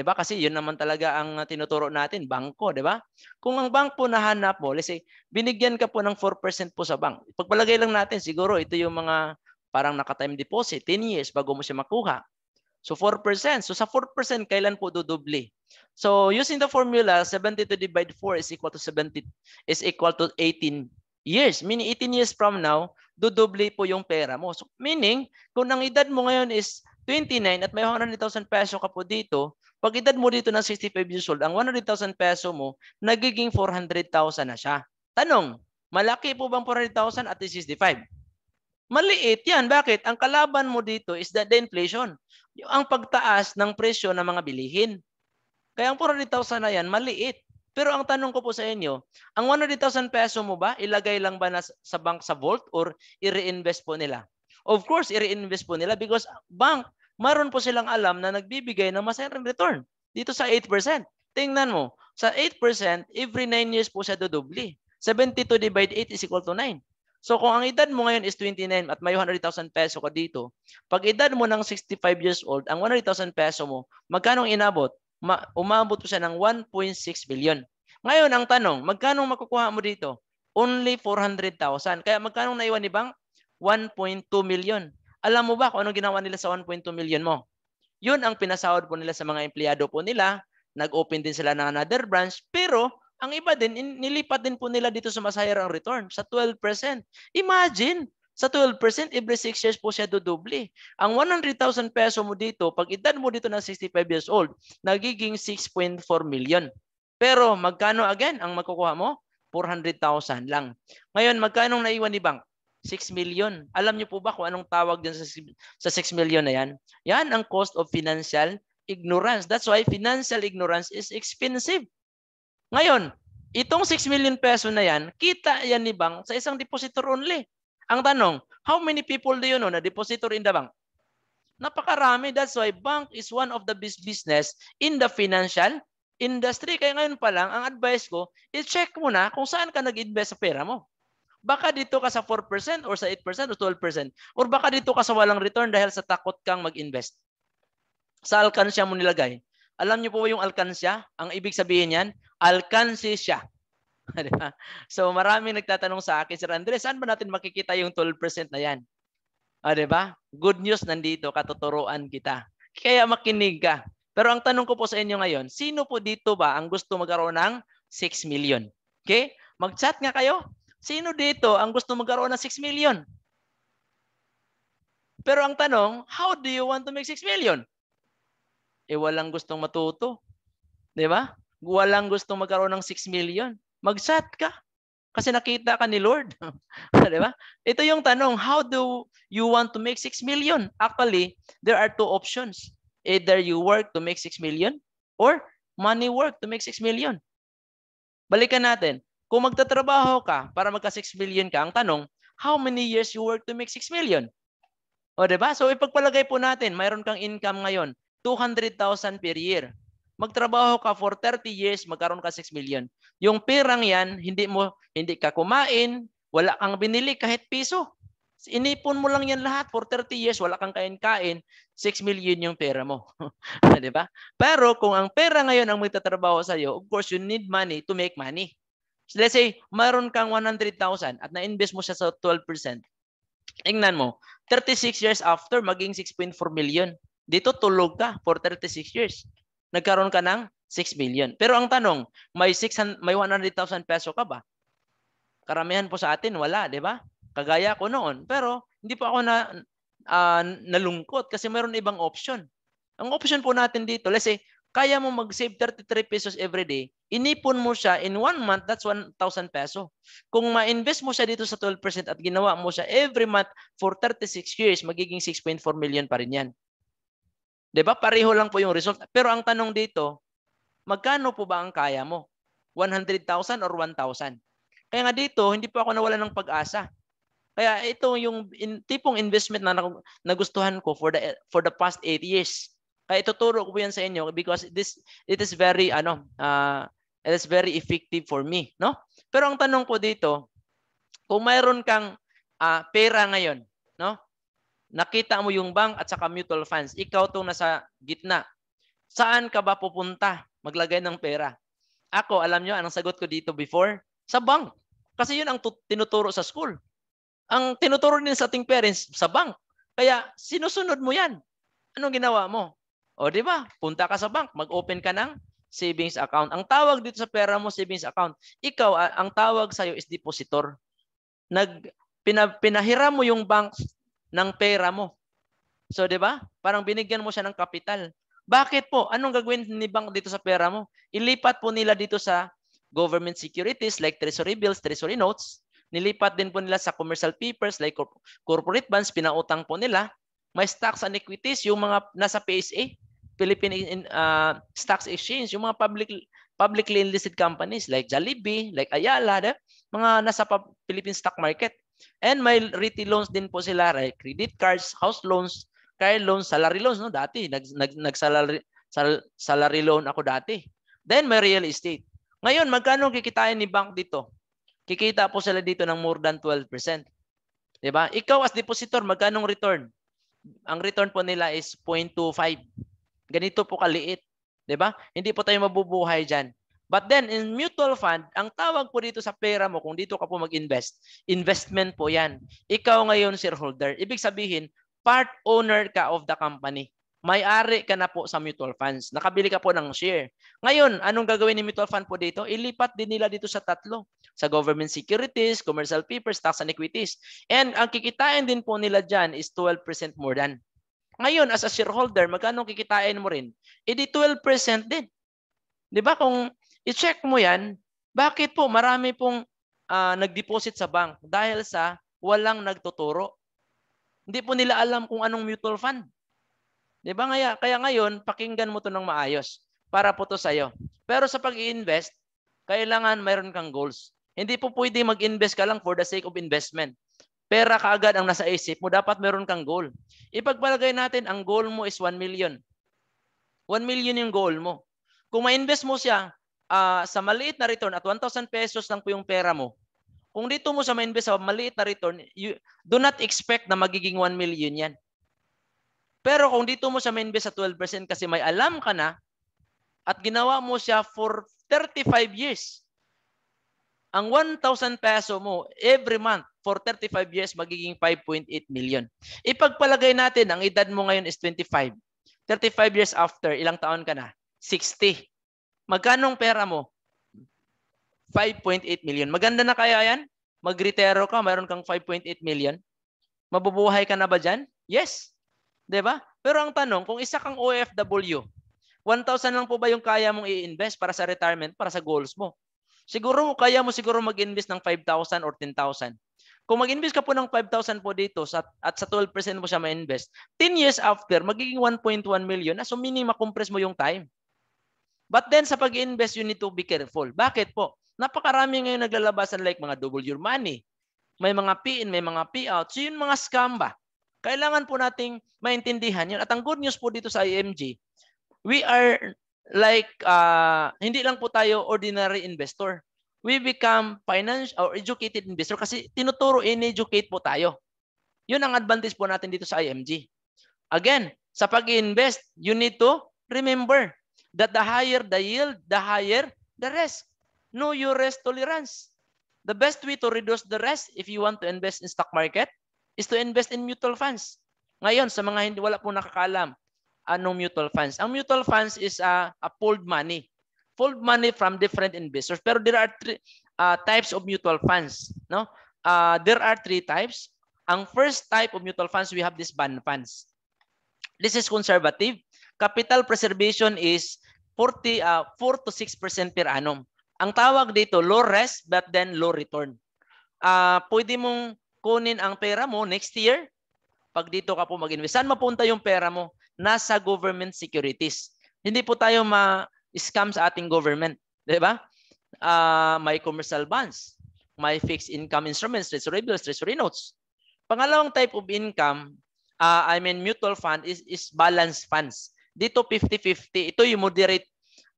'Di ba? Kasi 'yun naman talaga ang tinuturo natin, bangko, 'di ba? Kung ang bank po nahanap mo, let's say binigyan ka po ng 4% po sa bank. Pagpalagay lang natin siguro ito yung mga parang naka-time deposit, 10 years bago mo siya makuha. So 4%. So sa 4%, kailan po dudubli? So using the formula, 72 divided 4 is equal to 70 is equal to 18 years. Meaning 18 years from now, dudubli po yung pera mo. So meaning, kung ang edad mo ngayon is 29 at may 100,000 peso ka po dito, Pagitan mo dito ng 65 years old, ang 100,000 peso mo, nagiging 400,000 na siya. Tanong, malaki po bang 400,000 at 65? Maliit yan. Bakit? Ang kalaban mo dito is the, the inflation. Ang pagtaas ng presyo ng mga bilihin. Kaya ang 400,000 na yan, maliit. Pero ang tanong ko po sa inyo, ang 100,000 peso mo ba, ilagay lang ba na sa bank sa vault or i-reinvest po nila? Of course, i-reinvest po nila because bank, Maroon po silang alam na nagbibigay ng masayang return dito sa 8%. Tingnan mo, sa 8%, every 9 years po siya dodobli. 72 divided 8 is equal to 9. So kung ang edad mo ngayon is 29 at may 100,000 peso ka dito, pag edad mo ng 65 years old, ang 100,000 peso mo, magkano inabot? Ma- umabot po siya ng 1.6 billion. Ngayon, ang tanong, magkano makukuha mo dito? Only 400,000. Kaya magkano naiwan ni Bang? 1.2 million. Alam mo ba kung anong ginawa nila sa 1.2 million mo? Yun ang pinasahod po nila sa mga empleyado po nila. Nag-open din sila ng another branch. Pero ang iba din, nilipat din po nila dito sa Masayar ang return sa 12%. Imagine, sa 12%, every 6 years po siya dudubli. Ang 100,000 peso mo dito, pag edad mo dito ng 65 years old, nagiging 6.4 million. Pero magkano again ang makukuha mo? 400,000 lang. Ngayon, magkano naiwan ni bank? 6 million. Alam niyo po ba kung anong tawag dyan sa, sa 6 million na yan? Yan ang cost of financial ignorance. That's why financial ignorance is expensive. Ngayon, itong 6 million peso na yan, kita yan ni bank sa isang depositor only. Ang tanong, how many people do you know na depositor in the bank? Napakarami. That's why bank is one of the best business in the financial industry. Kaya ngayon pa lang, ang advice ko, i-check mo na kung saan ka nag-invest sa pera mo. Baka dito ka sa 4% or sa 8% or 12% or baka dito ka sa walang return dahil sa takot kang mag-invest. Sa alkansya mo nilagay. Alam niyo po ba yung alkansya? Ang ibig sabihin niyan, alkansi siya. so maraming nagtatanong sa akin, Sir Andres, saan ba natin makikita yung 12% na yan? Ah, 'di ba? Good news nandito, katuturuan kita. Kaya makinig ka. Pero ang tanong ko po sa inyo ngayon, sino po dito ba ang gusto magkaroon ng 6 million? Okay? Mag-chat nga kayo. Sino dito ang gusto magkaroon ng 6 million? Pero ang tanong, how do you want to make 6 million? Eh walang gustong matuto. 'Di ba? Walang gustong magkaroon ng 6 million. Mag-chat ka. Kasi nakita ka ni Lord. 'Di ba? Ito yung tanong, how do you want to make 6 million? Actually, there are two options. Either you work to make 6 million or money work to make 6 million. Balikan natin. Kung magtatrabaho ka para magka 6 million ka, ang tanong, how many years you work to make 6 million? O, ba? Diba? So, ipagpalagay po natin, mayroon kang income ngayon, 200,000 per year. Magtrabaho ka for 30 years, magkaroon ka 6 million. Yung perang yan, hindi mo hindi ka kumain, wala kang binili kahit piso. Inipon mo lang yan lahat for 30 years, wala kang kain-kain, 6 million yung pera mo. 'Di ba? Pero kung ang pera ngayon ang magtatrabaho sa iyo, of course you need money to make money. So let's say, mayroon kang 100,000 at na-invest mo siya sa 12%. Tingnan mo, 36 years after, maging 6.4 million. Dito tulog ka for 36 years. Nagkaroon ka ng 6 million. Pero ang tanong, may 600, may 100,000 peso ka ba? Karamihan po sa atin, wala, di ba? Kagaya ko noon. Pero hindi pa ako na, uh, nalungkot kasi mayroon ibang option. Ang option po natin dito, let's say, kaya mo mag-save 33 pesos every day, inipon mo siya in one month, that's 1,000 peso. Kung ma-invest mo siya dito sa 12% at ginawa mo siya every month for 36 years, magiging 6.4 million pa rin yan. ba diba? Pareho lang po yung result. Pero ang tanong dito, magkano po ba ang kaya mo? 100,000 or 1,000? Kaya nga dito, hindi po ako nawala ng pag-asa. Kaya ito yung in, tipong investment na, na, nagustuhan ko for the, for the past 8 years kaya ah, ituturo ko po yan sa inyo because this it is very ano uh, it is very effective for me, no? Pero ang tanong ko dito, kung mayroon kang uh, pera ngayon, no? Nakita mo yung bank at saka mutual funds, ikaw tong nasa gitna. Saan ka ba pupunta maglagay ng pera? Ako, alam nyo, anong sagot ko dito before? Sa bank. Kasi yun ang tinuturo sa school. Ang tinuturo din sa ating parents, sa bank. Kaya sinusunod mo yan. Anong ginawa mo? O di ba? Punta ka sa bank, mag-open ka ng savings account. Ang tawag dito sa pera mo savings account, ikaw ang tawag sa iyo is depositor. Nag pina, pinahiram mo yung bank ng pera mo. So, 'di ba? Parang binigyan mo siya ng kapital. Bakit po? Anong gagawin ni bank dito sa pera mo? Ilipat po nila dito sa government securities like treasury bills, treasury notes. Nilipat din po nila sa commercial papers like corporate bonds, pinautang po nila. May stocks and equities, yung mga nasa PSA, Philippine in, uh, Stocks Exchange, yung mga public publicly listed companies like Jollibee, like Ayala, de, mga nasa Philippine stock market. And may retail loans din po sila, like credit cards, house loans, car loans, salary loans. No? Dati, nag, nag, nag salary, sal, salary loan ako dati. Then may real estate. Ngayon, magkano kikitain ni bank dito? Kikita po sila dito ng more than 12%. Diba? Ikaw as depositor, magkano return? Ang return po nila is 0.25. Ganito po kaliit. 'Di ba? Hindi po tayo mabubuhay diyan. But then, in mutual fund, ang tawag po dito sa pera mo, kung dito ka po mag-invest, investment po yan. Ikaw ngayon shareholder. Ibig sabihin, part owner ka of the company. May-ari ka na po sa mutual funds. Nakabili ka po ng share. Ngayon, anong gagawin ni mutual fund po dito? Ilipat din nila dito sa tatlo. Sa government securities, commercial papers, tax and equities. And ang kikitain din po nila dyan is 12% more than. Ngayon, as a shareholder, magkano kikitain mo rin? E di 12% din. Di ba? Kung i-check mo yan, bakit po marami pong uh, nag-deposit sa bank? Dahil sa walang nagtuturo. Hindi po nila alam kung anong mutual fund. Di ba? Kaya, kaya ngayon, pakinggan mo to ng maayos para po to sa'yo. Pero sa pag-i-invest, kailangan mayroon kang goals. Hindi po pwede mag-invest ka lang for the sake of investment pera kaagad ang nasa isip mo, dapat meron kang goal. Ipagpalagay natin, ang goal mo is 1 million. 1 million yung goal mo. Kung ma-invest mo siya uh, sa maliit na return at 1,000 pesos lang po yung pera mo, kung dito mo sa ma-invest sa maliit na return, you, do not expect na magiging 1 million yan. Pero kung dito mo sa ma-invest sa 12% kasi may alam ka na at ginawa mo siya for 35 years, ang 1,000 peso mo every month for 35 years, magiging 5.8 million. Ipagpalagay natin, ang edad mo ngayon is 25. 35 years after, ilang taon ka na? 60. Magkano pera mo? 5.8 million. Maganda na kaya yan? Magritero ka, mayroon kang 5.8 million. Mabubuhay ka na ba dyan? Yes. ba? Diba? Pero ang tanong, kung isa kang OFW, 1,000 lang po ba yung kaya mong i-invest para sa retirement, para sa goals mo? Siguro kaya mo siguro mag-invest ng 5,000 or 10,000. Kung mag-invest ka po ng 5,000 po dito sa, at sa 12% mo siya ma-invest, 10 years after, magiging 1.1 million so minima compress mo yung time. But then sa pag-invest, you need to be careful. Bakit po? Napakarami ngayon naglalabas ng like mga double your money. May mga PIN, may mga out. So yun mga scam ba? Kailangan po nating maintindihan yun. At ang good news po dito sa IMG, we are like, uh, hindi lang po tayo ordinary investor we become financial or educated investor kasi tinuturo in-educate po tayo. Yun ang advantage po natin dito sa IMG. Again, sa pag-invest, you need to remember that the higher the yield, the higher the risk. Know your risk tolerance. The best way to reduce the risk if you want to invest in stock market is to invest in mutual funds. Ngayon, sa mga hindi wala po nakakaalam, anong mutual funds? Ang mutual funds is a, a pooled money pulled money from different investors. Pero there are three uh, types of mutual funds. No? Uh, there are three types. Ang first type of mutual funds, we have this bond funds. This is conservative. Capital preservation is 40, uh, 4 to 6% per annum. Ang tawag dito, low risk but then low return. Uh, pwede mong kunin ang pera mo next year pag dito ka po mag-invest. Saan mapunta yung pera mo? Nasa government securities. Hindi po tayo ma scam sa ating government. Di ba? Uh, may commercial bonds, may fixed income instruments, treasury bills, treasury notes. Pangalawang type of income, uh, I mean mutual fund is, is balanced funds. Dito 50-50, ito yung moderate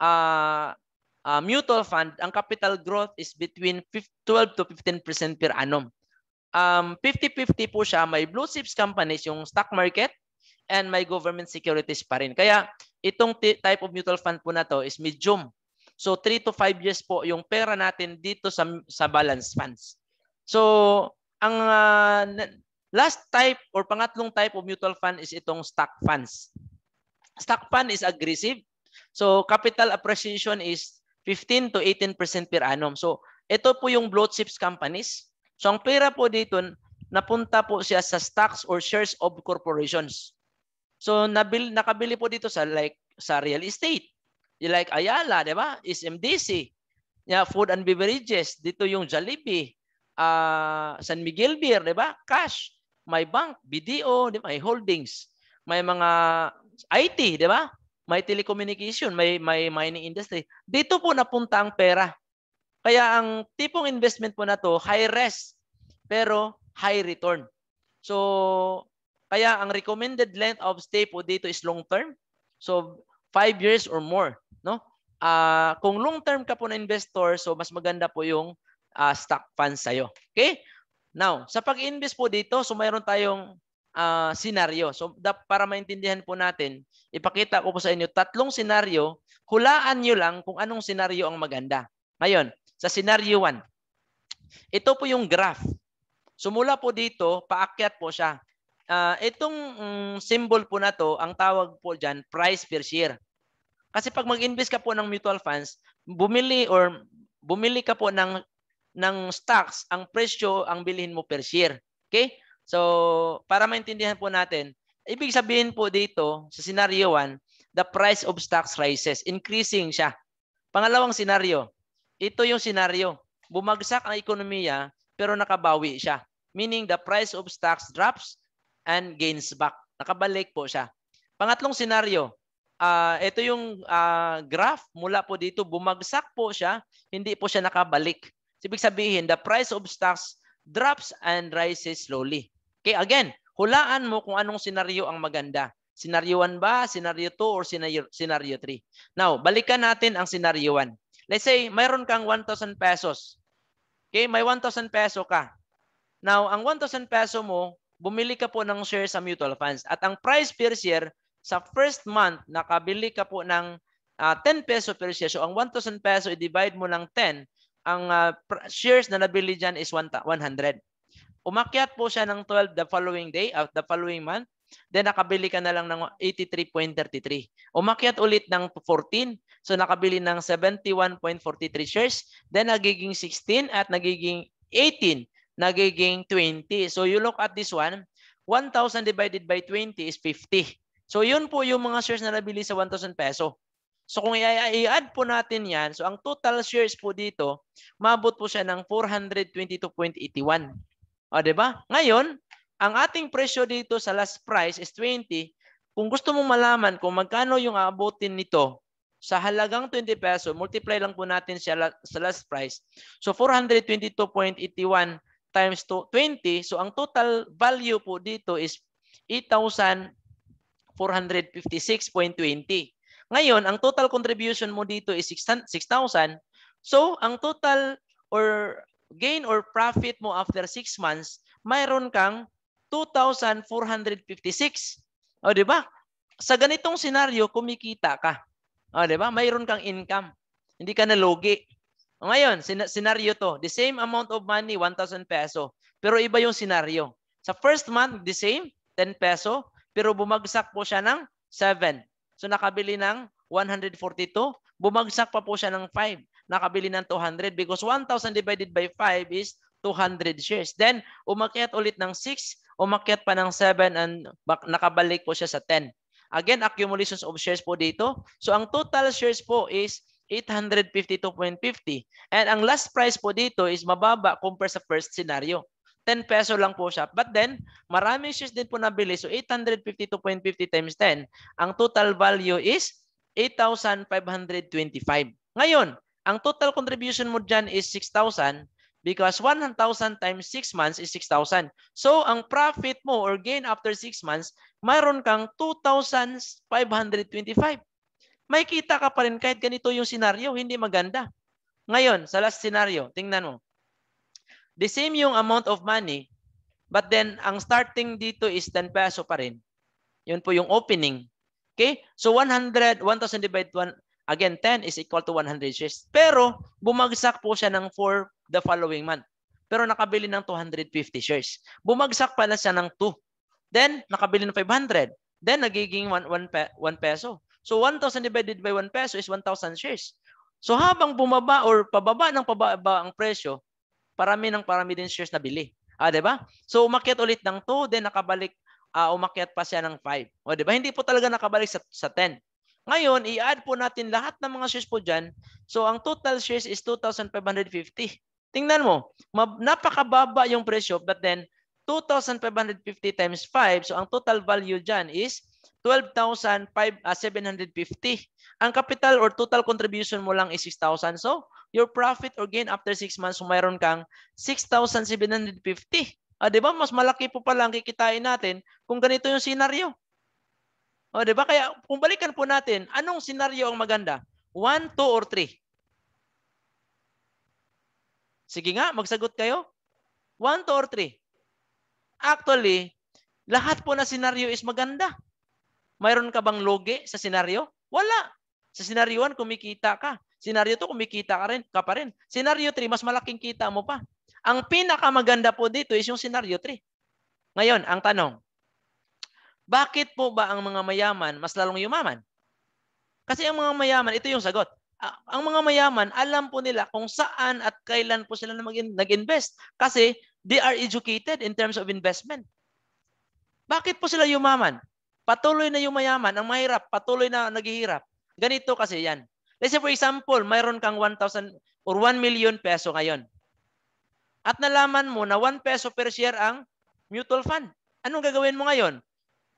uh, uh, mutual fund, ang capital growth is between 12 to 15% per annum. Um, 50-50 po siya, may blue chips companies, yung stock market, and may government securities pa rin. Kaya Itong type of mutual fund po na to is medium. So 3 to 5 years po yung pera natin dito sa sa balance funds. So ang uh, last type or pangatlong type of mutual fund is itong stock funds. Stock fund is aggressive. So capital appreciation is 15 to 18% per annum. So ito po yung blue chips companies. So ang pera po dito napunta po siya sa stocks or shares of corporations. So nabil, nakabili po dito sa like sa real estate. Like Ayala, di ba? Is MDC. Yeah, food and beverages. Dito yung Jollibee. Uh, San Miguel Beer, di ba? Cash. May bank, BDO, di ba? May holdings. May mga IT, di ba? May telecommunication, may, may mining industry. Dito po napunta ang pera. Kaya ang tipong investment po na to, high risk pero high return. So kaya ang recommended length of stay po dito is long term. So 5 years or more, no? Uh, kung long term ka po na investor, so mas maganda po yung uh, stock fund sa'yo. Okay? Now, sa pag-invest po dito, so mayroon tayong uh, senaryo. So para maintindihan po natin, ipakita ko po sa inyo tatlong scenario. Hulaan nyo lang kung anong scenario ang maganda. Ngayon, sa scenario 1, ito po yung graph. Sumula so, po dito, paakyat po siya uh, itong um, symbol po na to, ang tawag po dyan, price per share. Kasi pag mag-invest ka po ng mutual funds, bumili or bumili ka po ng ng stocks, ang presyo ang bilhin mo per share. Okay? So, para maintindihan po natin, ibig sabihin po dito sa scenario 1, the price of stocks rises, increasing siya. Pangalawang scenario, ito yung scenario, bumagsak ang ekonomiya pero nakabawi siya. Meaning the price of stocks drops and gains back. Nakabalik po siya. Pangatlong senaryo, uh, ito yung uh, graph mula po dito, bumagsak po siya, hindi po siya nakabalik. Ibig sabihin, the price of stocks drops and rises slowly. Okay, again, hulaan mo kung anong senaryo ang maganda. Senaryo 1 ba, senaryo 2, or senaryo, 3? Now, balikan natin ang senaryo 1. Let's say, mayroon kang 1,000 pesos. Okay, may 1,000 peso ka. Now, ang 1,000 peso mo, bumili ka po ng share sa mutual funds. At ang price per share, sa first month, nakabili ka po ng uh, ah, 10 peso per share. So ang 1,000 peso, i-divide mo ng 10. Ang uh, shares na nabili dyan is 100. Umakyat po siya ng 12 the following day, of ah, the following month. Then nakabili ka na lang ng 83.33. Umakyat ulit ng 14. So nakabili ng 71.43 shares. Then nagiging 16 at nagiging 18 nagiging 20. So you look at this one, 1,000 divided by 20 is 50. So yun po yung mga shares na nabili sa 1,000 peso. So kung i-add po natin yan, so ang total shares po dito, mabot po siya ng 422.81. O, ba? Diba? Ngayon, ang ating presyo dito sa last price is 20. Kung gusto mong malaman kung magkano yung aabutin nito sa halagang 20 peso, multiply lang po natin siya sa last price. So 422.81 times 20. So ang total value po dito is 8,456.20. Ngayon, ang total contribution mo dito is 6,000. So ang total or gain or profit mo after 6 months, mayroon kang 2,456. O di ba? Sa ganitong senaryo, kumikita ka. O di ba? Mayroon kang income. Hindi ka nalugi ngayon, sin- senaryo to. The same amount of money, 1,000 peso. Pero iba yung scenario. Sa first month, the same, 10 peso. Pero bumagsak po siya ng 7. So nakabili ng 142. Bumagsak pa po siya ng 5. Nakabili ng 200 because 1,000 divided by 5 is 200 shares. Then, umakyat ulit ng 6, umakyat pa ng 7, and nakabalik po siya sa 10. Again, accumulations of shares po dito. So, ang total shares po is 852.50. And ang last price po dito is mababa compared sa first scenario. 10 peso lang po siya. But then, maraming shares din po nabili. So 852.50 times 10. Ang total value is 8,525. Ngayon, ang total contribution mo dyan is 6,000 because 1,000 times 6 months is 6,000. So, ang profit mo or gain after 6 months, mayroon kang 2,525 may kita ka pa rin kahit ganito yung scenario, hindi maganda. Ngayon, sa last scenario, tingnan mo. The same yung amount of money, but then ang starting dito is 10 peso pa rin. Yun po yung opening. Okay? So 100, 1,000 divided 1, again 10 is equal to 100 shares. Pero bumagsak po siya ng 4 the following month. Pero nakabili ng 250 shares. Bumagsak pala siya ng 2. Then, nakabili ng 500. Then, nagiging 1, 1 peso. So 1,000 divided by 1 peso is 1,000 shares. So habang bumaba or pababa ng pababa ang presyo, parami ng parami din shares na bili. Ah, 'di ba? So umakyat ulit ng 2, then nakabalik uh, umakyat pa siya ng 5. O 'di ba? Hindi po talaga nakabalik sa sa 10. Ngayon, i-add po natin lahat ng mga shares po diyan. So ang total shares is 2,550. Tingnan mo, napakababa yung presyo but then 2,550 times 5. So ang total value diyan is 12,550. Ah, ang capital or total contribution mo lang is 6,000. So, your profit or gain after 6 months, mayroon kang 6,750. Ah, di ba? Mas malaki po pala ang kikitain natin kung ganito yung scenario. O, oh, ah, di ba? Kaya kung balikan po natin, anong scenario ang maganda? 1, 2, or 3? Sige nga, magsagot kayo. 1, 2, or 3? Actually, lahat po na scenario is maganda. Mayroon ka bang logi sa senaryo? Wala. Sa senaryo 1, kumikita ka. Senaryo 2, kumikita ka, rin, ka pa rin. Senaryo 3, mas malaking kita mo pa. Ang pinakamaganda po dito is yung senaryo 3. Ngayon, ang tanong, bakit po ba ang mga mayaman mas lalong yumaman? Kasi ang mga mayaman, ito yung sagot. Ang mga mayaman, alam po nila kung saan at kailan po sila nag-invest. Kasi they are educated in terms of investment. Bakit po sila yumaman? Patuloy na yung mayaman, ang mahirap, patuloy na naghihirap. Ganito kasi yan. Let's say for example, mayroon kang 1,000 or 1 million peso ngayon. At nalaman mo na 1 peso per share ang mutual fund. Anong gagawin mo ngayon?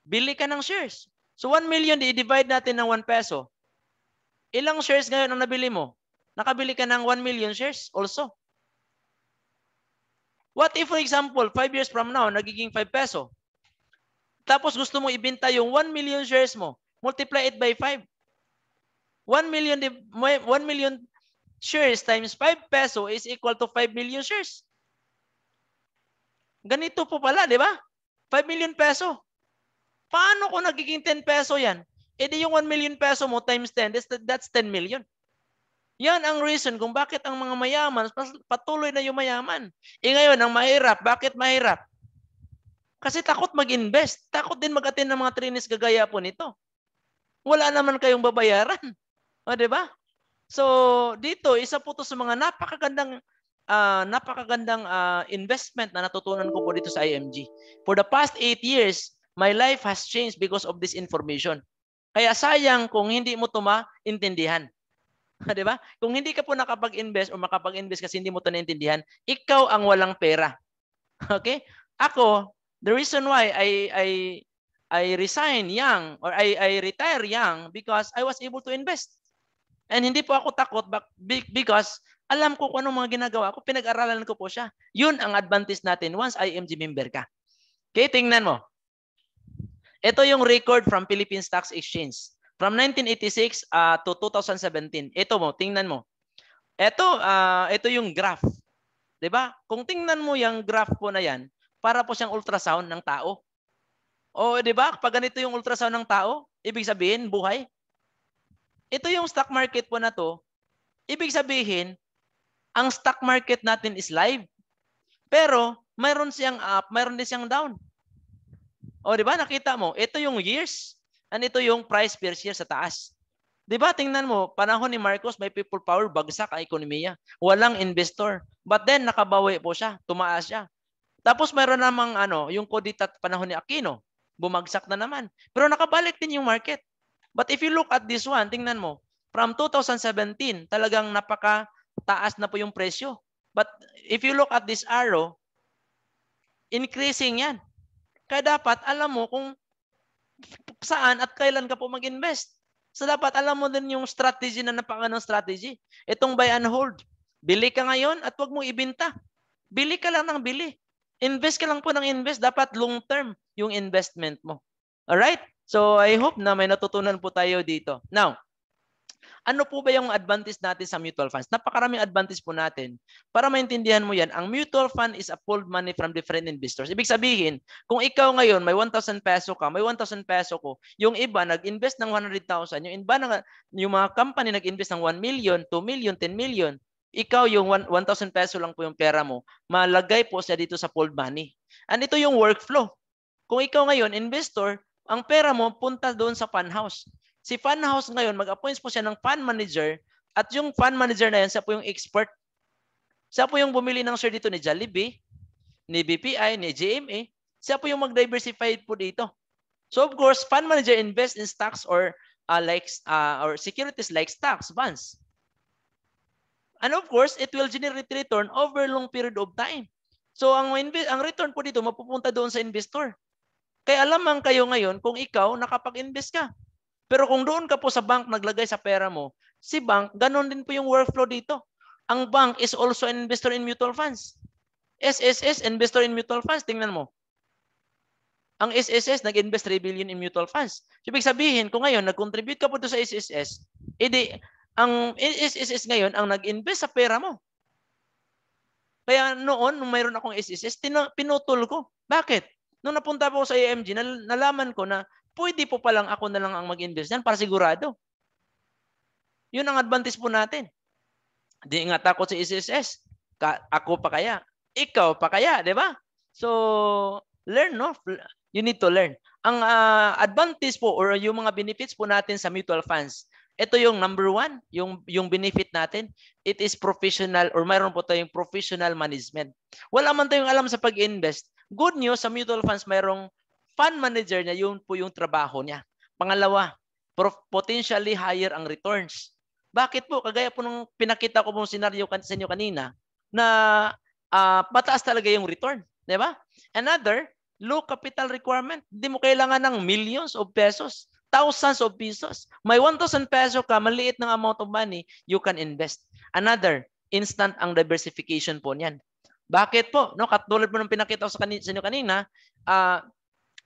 Bili ka ng shares. So 1 million, i-divide natin ng 1 peso. Ilang shares ngayon ang nabili mo? Nakabili ka ng 1 million shares also. What if, for example, 5 years from now, nagiging 5 peso? Tapos gusto mong ibenta yung 1 million shares mo. Multiply it by 5. 1 million 1 million shares times 5 peso is equal to 5 million shares. Ganito po pala, di ba? 5 million peso. Paano kung nagiging 10 peso yan? E di yung 1 million peso mo times 10, that's, that's 10 million. Yan ang reason kung bakit ang mga mayaman, patuloy na yung mayaman. E ngayon, ang mahirap, bakit mahirap? Kasi takot mag-invest. Takot din mag-attend ng mga trainees gagaya po nito. Wala naman kayong babayaran. O, di ba? So, dito, isa po to sa mga napakagandang uh, napakagandang uh, investment na natutunan ko po dito sa IMG. For the past 8 years, my life has changed because of this information. Kaya sayang kung hindi mo to maintindihan. 'Di ba? Kung hindi ka po nakapag-invest o makapag-invest kasi hindi mo to naintindihan, ikaw ang walang pera. Okay? Ako, The reason why I I I resign young or I I retire young because I was able to invest. And hindi po ako takot because alam ko kung anong mga ginagawa ko, pinag-aralan ko po siya. Yun ang advantage natin once IMG member ka. Okay, tingnan mo. Ito yung record from Philippine Stocks Exchange. From 1986 uh, ah, to 2017. Ito mo, tingnan mo. Ito, uh, ito yung graph. 'Di ba? Kung tingnan mo yung graph po na yan, para po siyang ultrasound ng tao. O, di ba? Pag ganito yung ultrasound ng tao, ibig sabihin, buhay. Ito yung stock market po na to, ibig sabihin, ang stock market natin is live. Pero, mayroon siyang up, mayroon din siyang down. O, di ba? Nakita mo, ito yung years. And ito yung price per share sa taas. Di ba? Tingnan mo, panahon ni Marcos, may people power, bagsak ang ekonomiya. Walang investor. But then, nakabawi po siya. Tumaas siya. Tapos mayroon namang ano, yung kudita panahon ni Aquino, bumagsak na naman. Pero nakabalik din yung market. But if you look at this one, tingnan mo, from 2017, talagang napaka taas na po yung presyo. But if you look at this arrow, increasing yan. Kaya dapat alam mo kung saan at kailan ka po mag-invest. So dapat alam mo din yung strategy na napakanong strategy. Itong buy and hold. Bili ka ngayon at wag mo ibinta. Bili ka lang ng bili. Invest ka lang po ng invest. Dapat long term yung investment mo. Alright? So I hope na may natutunan po tayo dito. Now, ano po ba yung advantage natin sa mutual funds? Napakaraming advantage po natin. Para maintindihan mo yan, ang mutual fund is a pooled money from different investors. Ibig sabihin, kung ikaw ngayon may 1,000 peso ka, may 1,000 peso ko, yung iba nag-invest ng 100,000, yung iba na, yung mga company nag-invest ng 1 million, 2 million, 10 million, ikaw yung 1,000 peso lang po yung pera mo, malagay po siya dito sa pooled money. And ito yung workflow. Kung ikaw ngayon, investor, ang pera mo punta doon sa fund house. Si fund house ngayon, mag-appoint po siya ng fund manager at yung fund manager na yan, siya po yung expert. Siya po yung bumili ng share dito ni Jollibee, ni BPI, ni GMA. Siya po yung mag-diversify po dito. So of course, fund manager invest in stocks or uh, like uh, or securities like stocks, bonds. And of course, it will generate return over long period of time. So ang, ang return po dito mapupunta doon sa investor. Kaya alamang kayo ngayon kung ikaw nakapag-invest ka. Pero kung doon ka po sa bank naglagay sa pera mo, si bank, ganun din po yung workflow dito. Ang bank is also an investor in mutual funds. SSS, investor in mutual funds. Tingnan mo. Ang SSS, nag-invest 3 billion in mutual funds. So, ibig sabihin, kung ngayon, nag-contribute ka po to sa SSS, edi, ang SSS ngayon ang nag-invest sa pera mo. Kaya noon, nung mayroon akong SSS, tina, pinutol ko. Bakit? Nung napunta po ako sa AMG, nal- nalaman ko na pwede po palang ako na lang ang mag-invest yan para sigurado. Yun ang advantage po natin. Hindi nga takot sa SSS. Ka- ako pa kaya? Ikaw pa kaya, di ba? So, learn, no? You need to learn. Ang uh, advantage po or yung mga benefits po natin sa mutual funds, ito yung number one, yung, yung benefit natin. It is professional or mayroon po tayong professional management. Wala man tayong alam sa pag-invest. Good news, sa mutual funds, mayroong fund manager niya, yun po yung trabaho niya. Pangalawa, potentially higher ang returns. Bakit po? Kagaya po nung pinakita ko pong senaryo sa inyo kanina na uh, mataas talaga yung return. Di ba? Another, low capital requirement. Hindi mo kailangan ng millions of pesos thousands of pesos. May 1,000 peso ka, maliit ng amount of money, you can invest. Another, instant ang diversification po niyan. Bakit po? No, katulad po ng pinakita ko sa, kanina, sa inyo kanina, uh,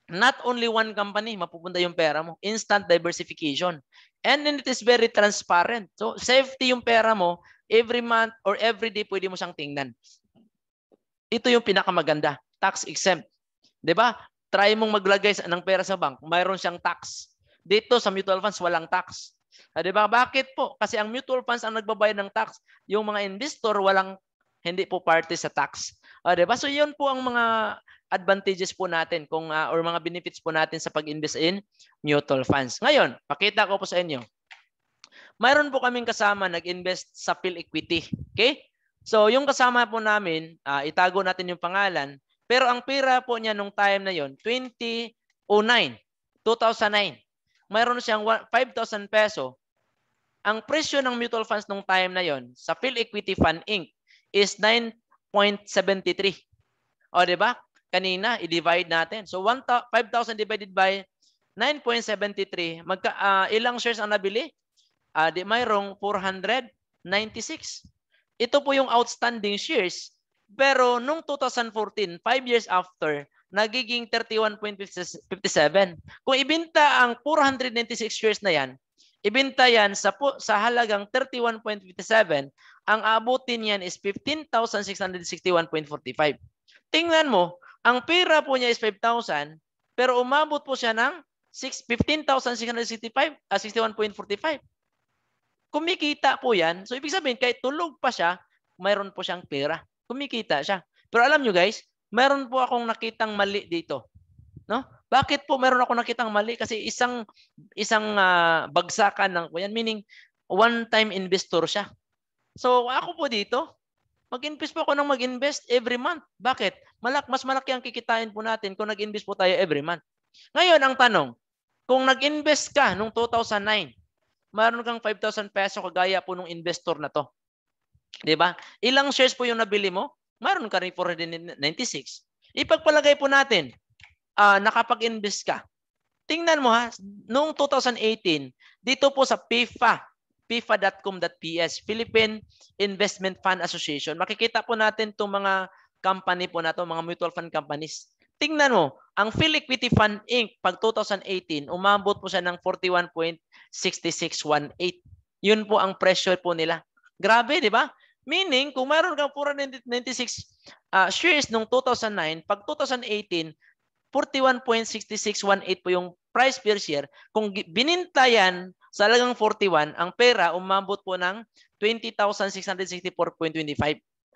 not only one company, mapupunta yung pera mo. Instant diversification. And then it is very transparent. So, safety yung pera mo, every month or every day pwede mo siyang tingnan. Ito yung pinakamaganda. Tax exempt. 'Di ba? Try mong maglagay ng pera sa bank, mayroon siyang tax. Dito sa mutual funds, walang tax. Ah, di ba? Bakit po? Kasi ang mutual funds ang nagbabayad ng tax. Yung mga investor, walang hindi po party sa tax. Ah, di ba? So yun po ang mga advantages po natin kung uh, or mga benefits po natin sa pag-invest in mutual funds. Ngayon, pakita ko po sa inyo. Mayroon po kaming kasama nag-invest sa Phil equity. Okay? So, yung kasama po namin, uh, itago natin yung pangalan, pero ang pira po niya nung time na yon 2009, 2009 mayroon siyang 5,000 peso. Ang presyo ng mutual funds nung time na yon sa Phil Equity Fund Inc. is 9.73. O, di ba? Kanina, i-divide natin. So, 5,000 divided by 9.73. Magka, uh, ilang shares ang nabili? Uh, di mayroong 496. Ito po yung outstanding shares. Pero nung 2014, 5 years after, nagiging 31.57. Kung ibinta ang 496 shares na yan, ibinta yan sa, sa halagang 31.57, ang abutin yan is 15,661.45. Tingnan mo, ang pera po niya is 5,000, pero umabot po siya ng 15,665, uh, 61.45. Kumikita po yan. So, ibig sabihin, kahit tulog pa siya, mayroon po siyang pera. Kumikita siya. Pero alam nyo guys, meron po akong nakitang mali dito. No? Bakit po meron ako nakitang mali? Kasi isang isang uh, bagsakan ng yan meaning one-time investor siya. So ako po dito, mag-invest po ako ng mag-invest every month. Bakit? Malak, mas malaki ang kikitain po natin kung nag-invest po tayo every month. Ngayon, ang tanong, kung nag-invest ka noong 2009, meron kang 5,000 peso kagaya po nung investor na to. 'Di ba? Ilang shares po yung nabili mo? Mayroon ka rin for 96. Ipagpalagay po natin, uh, nakapag-invest ka. Tingnan mo ha, noong 2018, dito po sa PIFA, pifa.com.ps, Philippine Investment Fund Association, makikita po natin itong mga company po na ito, mga mutual fund companies. Tingnan mo, ang Philippity Fund Inc. pag 2018, umabot po siya ng 41.6618. Yun po ang pressure po nila. Grabe, di ba? Meaning, kung mayroon kang 496 uh, ah, shares nung 2009, pag 2018, 41.6618 po yung price per share. Kung bininta yan sa halagang 41, ang pera umabot po ng 20,664.25.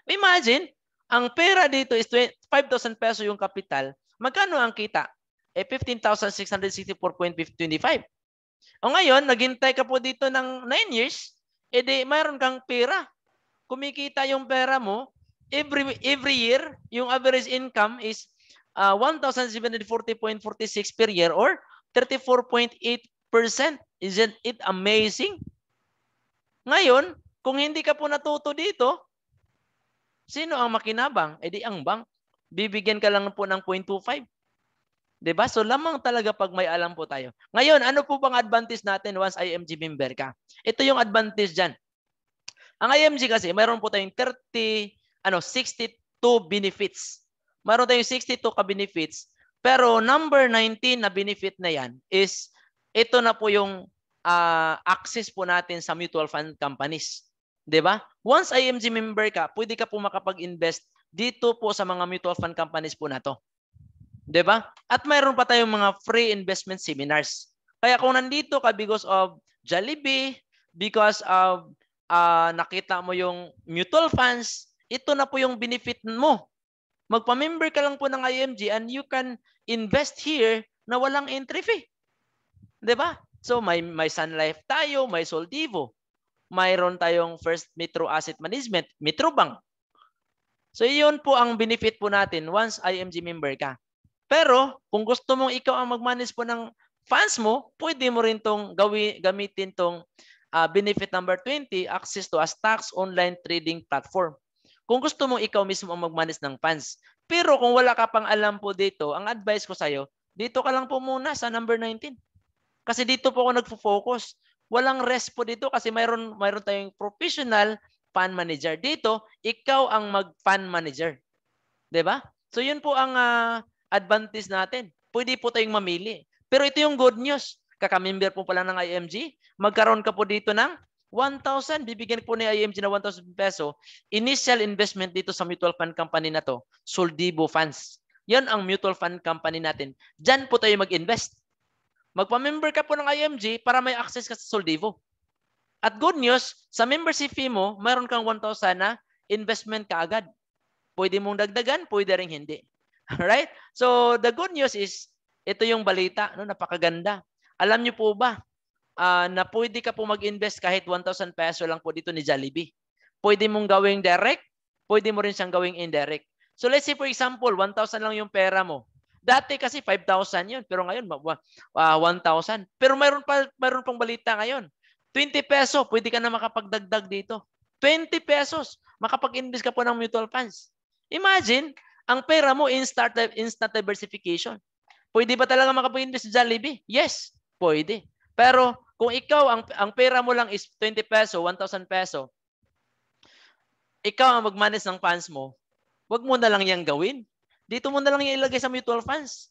Imagine, ang pera dito is 5,000 peso yung kapital. Magkano ang kita? Eh 15,664.25. O ngayon, naghintay ka po dito ng 9 years, edi eh, mayroon kang pera kumikita yung pera mo, every every year, yung average income is uh, 1,740.46 per year or 34.8%. Isn't it amazing? Ngayon, kung hindi ka po natuto dito, sino ang makinabang? E di ang bank. Bibigyan ka lang po ng 0.25. 'Di ba? So lamang talaga pag may alam po tayo. Ngayon, ano po bang advantage natin once IMG member ka? Ito yung advantage diyan. Ang IMG kasi, mayroon po tayong 30, ano, 62 benefits. Mayroon tayong 62 ka-benefits. Pero number 19 na benefit na yan is ito na po yung uh, access po natin sa mutual fund companies. 'Di ba? Once IMG member ka, pwede ka po makapag-invest dito po sa mga mutual fund companies po na to. 'Di ba? At mayroon pa tayong mga free investment seminars. Kaya kung nandito ka because of Jollibee, because of uh, nakita mo yung mutual funds, ito na po yung benefit mo. Magpa-member ka lang po ng IMG and you can invest here na walang entry fee. 'Di ba? So may may Sun Life tayo, may Soldivo. Mayroon tayong First Metro Asset Management, Metro Bank. So iyon po ang benefit po natin once IMG member ka. Pero kung gusto mong ikaw ang mag-manage po ng funds mo, pwede mo rin tong gawin, gamitin tong uh, benefit number 20, access to a stocks online trading platform. Kung gusto mong ikaw mismo ang magmanis ng funds. Pero kung wala ka pang alam po dito, ang advice ko sa'yo, dito ka lang po muna sa number 19. Kasi dito po ako nagfo-focus. Walang rest po dito kasi mayroon, mayroon tayong professional fund manager. Dito, ikaw ang mag-fund manager. ba? Diba? So yun po ang uh, advantage natin. Pwede po tayong mamili. Pero ito yung good news kakamember po pala ng IMG, magkaroon ka po dito ng 1,000, bibigyan po ni IMG na 1,000 peso, initial investment dito sa mutual fund company na to, Soldibo Funds. Yan ang mutual fund company natin. Diyan po tayo mag-invest. Magpa-member ka po ng IMG para may access ka sa Soldivo. At good news, sa membership fee mo, mayroon kang 1,000 na investment ka agad. Pwede mong dagdagan, pwede rin hindi. Alright? So, the good news is, ito yung balita, no, napakaganda. Alam niyo po ba uh, na pwede ka po mag-invest kahit 1,000 peso lang po dito ni Jollibee? Pwede mong gawing direct, pwede mo rin siyang gawing indirect. So let's say for example, 1,000 lang yung pera mo. Dati kasi 5,000 yun, pero ngayon uh, ah, 1,000. Pero mayroon, pa, mayroon pang balita ngayon. 20 peso, pwede ka na makapagdagdag dito. 20 pesos, makapag-invest ka po ng mutual funds. Imagine, ang pera mo instant, instant diversification. Pwede ba talaga makapag-invest sa Jollibee? Yes. Pwede. Pero kung ikaw, ang, ang pera mo lang is 20 peso, 1,000 peso, ikaw ang magmanes ng funds mo, Huwag mo na lang yang gawin. Dito mo na lang yung ilagay sa mutual funds.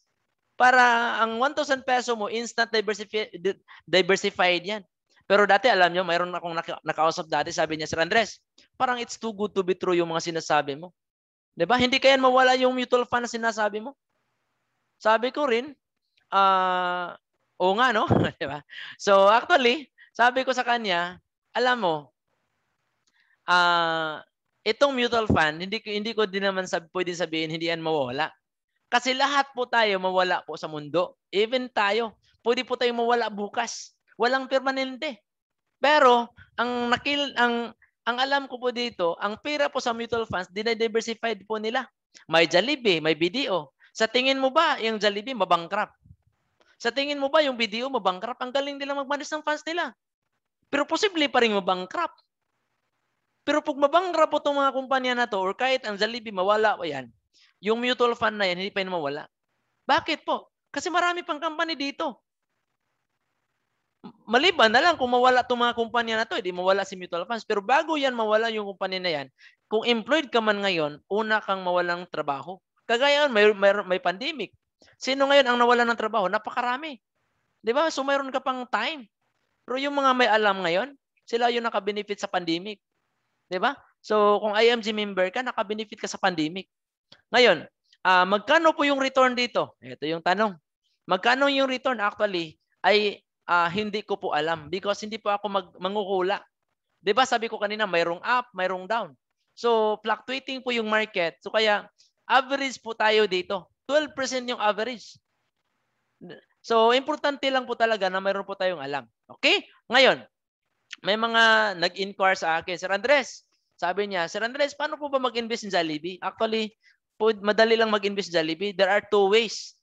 Para ang 1,000 peso mo, instant diversified diversified yan. Pero dati, alam niyo, mayroon akong naka- nakausap dati, sabi niya, Sir Andres, parang it's too good to be true yung mga sinasabi mo. 'Di ba Hindi kayan mawala yung mutual fund na sinasabi mo. Sabi ko rin, uh, o nga, no? di ba? So actually, sabi ko sa kanya, alam mo, ah, uh, itong mutual fund, hindi, hindi ko din naman sab, pwede sabihin, hindi yan mawala. Kasi lahat po tayo mawala po sa mundo. Even tayo. Pwede po tayo mawala bukas. Walang permanente. Pero, ang, nakil, ang, ang alam ko po dito, ang pera po sa mutual funds, dinadiversified po nila. May Jollibee, may BDO. Sa tingin mo ba, yung Jollibee mabangkrap? Sa tingin mo ba yung BDO mabankrupt? Ang galing nila mag ng fans nila. Pero posible pa rin mabankrupt. Pero pag mabankrupt po itong mga kumpanya na to or kahit ang Zalibi mawala o yan, yung mutual fund na yan hindi pa yun mawala. Bakit po? Kasi marami pang company dito. Maliban na lang kung mawala itong mga kumpanya na to, hindi mawala si mutual funds. Pero bago yan mawala yung kumpanya na yan, kung employed ka man ngayon, una kang mawalang trabaho. Kagaya may, may, may pandemic. Sino ngayon ang nawalan ng trabaho? Napakarami. 'Di ba? So mayroon ka pang time. Pero yung mga may alam ngayon, sila yung nakabenefit sa pandemic. 'Di ba? So kung IMG member ka, nakabenefit ka sa pandemic. Ngayon, uh, magkano po yung return dito? Ito yung tanong. Magkano yung return actually ay uh, hindi ko po alam because hindi po ako mag- mangukula. 'Di ba sabi ko kanina mayroong up, mayroong down. So fluctuating po yung market. So kaya average po tayo dito. 12% yung average. So, importante lang po talaga na mayroon po tayong alam. Okay? Ngayon, may mga nag-inquire sa akin, Sir Andres, sabi niya, Sir Andres, paano po ba mag-invest in Jollibee? Actually, po, madali lang mag-invest in Jollibee. There are two ways.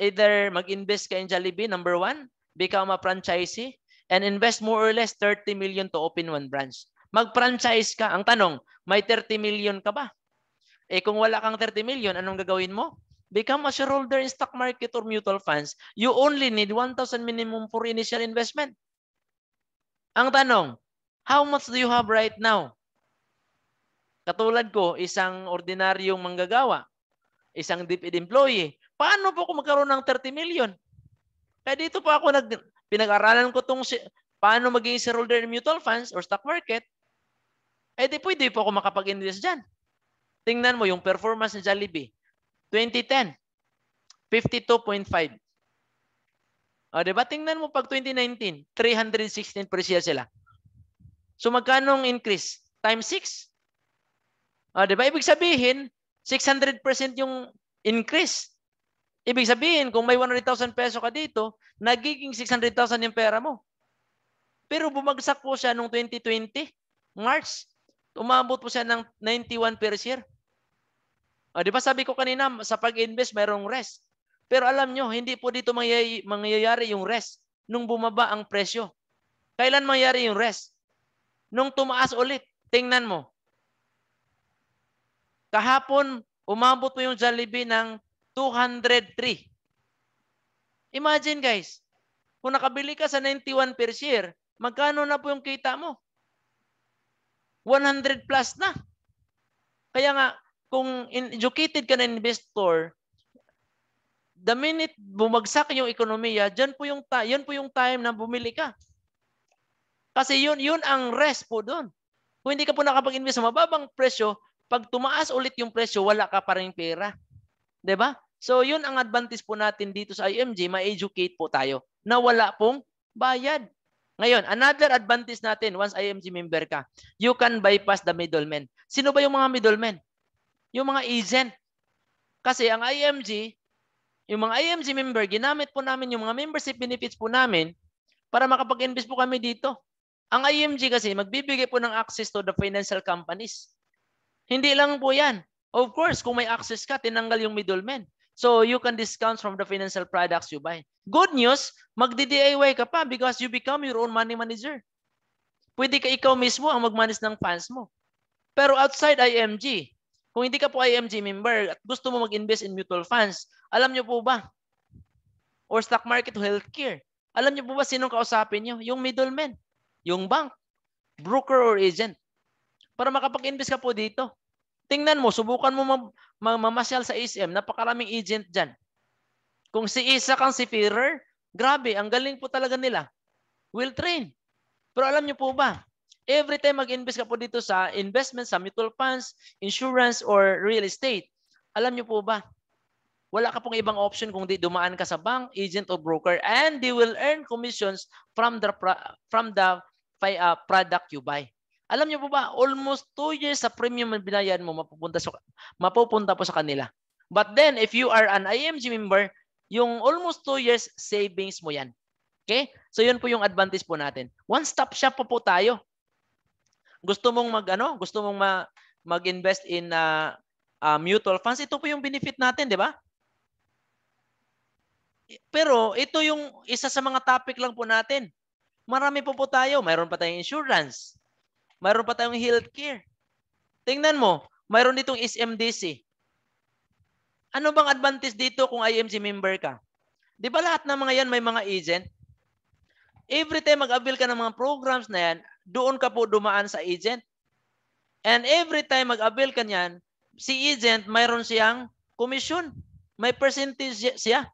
Either mag-invest ka in Jollibee, number one, become a franchisee, and invest more or less 30 million to open one branch. Mag-franchise ka. Ang tanong, may 30 million ka ba? Eh kung wala kang 30 million, anong gagawin mo? become a shareholder in stock market or mutual funds, you only need 1,000 minimum for initial investment. Ang tanong, how much do you have right now? Katulad ko, isang ordinaryong manggagawa, isang DepEd employee, paano po ako magkaroon ng 30 million? Kaya eh, dito po ako nag, pinag-aralan ko tong si, paano maging shareholder in mutual funds or stock market. Eh di hindi po ako makapag-invest dyan. Tingnan mo yung performance ni Jollibee 2010, 52.5. O, diba? Tingnan mo pag 2019, 316 per share sila. So, magkano ang increase? Times 6. O, diba? Ibig sabihin, 600% yung increase. Ibig sabihin, kung may 100,000 peso ka dito, nagiging 600,000 yung pera mo. Pero bumagsak po siya noong 2020, March. Umabot po siya ng 91 per share. O, ah, di ba sabi ko kanina, sa pag-invest, mayroong rest. Pero alam nyo, hindi po dito mangyay- mangyayari yung rest nung bumaba ang presyo. Kailan mangyayari yung rest? Nung tumaas ulit. Tingnan mo. Kahapon, umabot po yung Jollibee ng 203. Imagine guys, kung nakabili ka sa 91 per share, magkano na po yung kita mo? 100 plus na. Kaya nga, kung educated ka na investor, the minute bumagsak yung ekonomiya, diyan po yung yun po yung time na bumili ka. Kasi yun yun ang rest po doon. Kung hindi ka po nakapag-invest sa mababang presyo, pag tumaas ulit yung presyo, wala ka pa rin pera. 'Di ba? So yun ang advantage po natin dito sa IMG, ma-educate po tayo na wala pong bayad. Ngayon, another advantage natin once IMG member ka, you can bypass the middlemen. Sino ba yung mga middlemen? yung mga agent. Kasi ang IMG, yung mga IMG member, ginamit po namin yung mga membership benefits po namin para makapag-invest po kami dito. Ang IMG kasi magbibigay po ng access to the financial companies. Hindi lang po yan. Of course, kung may access ka, tinanggal yung middleman. So you can discount from the financial products you buy. Good news, magdi-DIY ka pa because you become your own money manager. Pwede ka ikaw mismo ang magmanis ng funds mo. Pero outside IMG, kung hindi ka po IMG member at gusto mo mag-invest in mutual funds, alam nyo po ba? Or stock market o healthcare. Alam nyo po ba sinong kausapin nyo? Yung middleman, yung bank, broker or agent. Para makapag-invest ka po dito. Tingnan mo, subukan mo mamasyal sa SM. Napakaraming agent dyan. Kung si Isa kang si Fearer, grabe, ang galing po talaga nila. Will train. Pero alam nyo po ba, Every time mag-invest ka po dito sa investment, sa mutual funds, insurance, or real estate, alam nyo po ba, wala ka pong ibang option kung di dumaan ka sa bank, agent, or broker, and they will earn commissions from the, from the uh, product you buy. Alam niyo po ba, almost 2 years sa premium na binayaran mo, mapupunta, sa, mapupunta po sa kanila. But then, if you are an IMG member, yung almost 2 years savings mo yan. Okay? So, yun po yung advantage po natin. One-stop shop po po tayo gusto mong mag ano, gusto mong ma, mag-invest in uh, uh, mutual funds, ito po yung benefit natin, di ba? Pero ito yung isa sa mga topic lang po natin. Marami po po tayo. Mayroon pa tayong insurance. Mayroon pa tayong healthcare. Tingnan mo, mayroon ditong SMDC. Ano bang advantage dito kung IMC member ka? Di ba lahat ng mga yan may mga agent? Every time mag-avail ka ng mga programs na yan, doon ka po dumaan sa agent. And every time mag-avail ka niyan, si agent mayroon siyang commission. May percentage siya.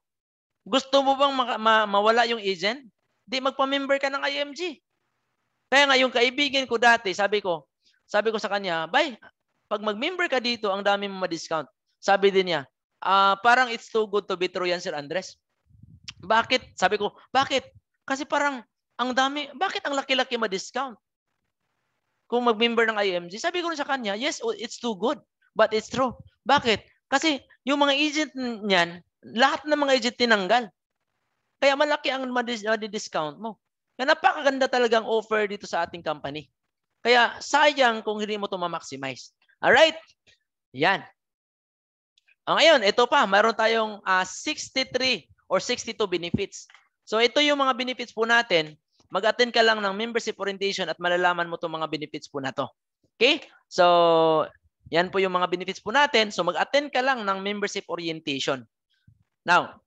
Gusto mo bang ma- ma- mawala yung agent? Di magpa-member ka ng IMG. Kaya nga yung kaibigan ko dati, sabi ko, sabi ko sa kanya, "Bay, pag mag-member ka dito, ang dami mo ma-discount." Sabi din niya, uh, parang it's too good to be true yan, Sir Andres. Bakit? Sabi ko, bakit? Kasi parang ang dami, bakit ang laki-laki ma-discount? kung mag-member ng IMG, sabi ko rin sa kanya, yes, oh, it's too good, but it's true. Bakit? Kasi yung mga agent niyan, lahat ng mga agent tinanggal. Kaya malaki ang madi-discount mo. Kaya napakaganda talaga ang offer dito sa ating company. Kaya sayang kung hindi mo ito ma-maximize. Alright? Yan. O ngayon, ito pa. Mayroon tayong uh, ah, 63 or 62 benefits. So ito yung mga benefits po natin mag-attend ka lang ng membership orientation at malalaman mo itong mga benefits po na to. Okay? So, yan po yung mga benefits po natin. So, mag-attend ka lang ng membership orientation. Now,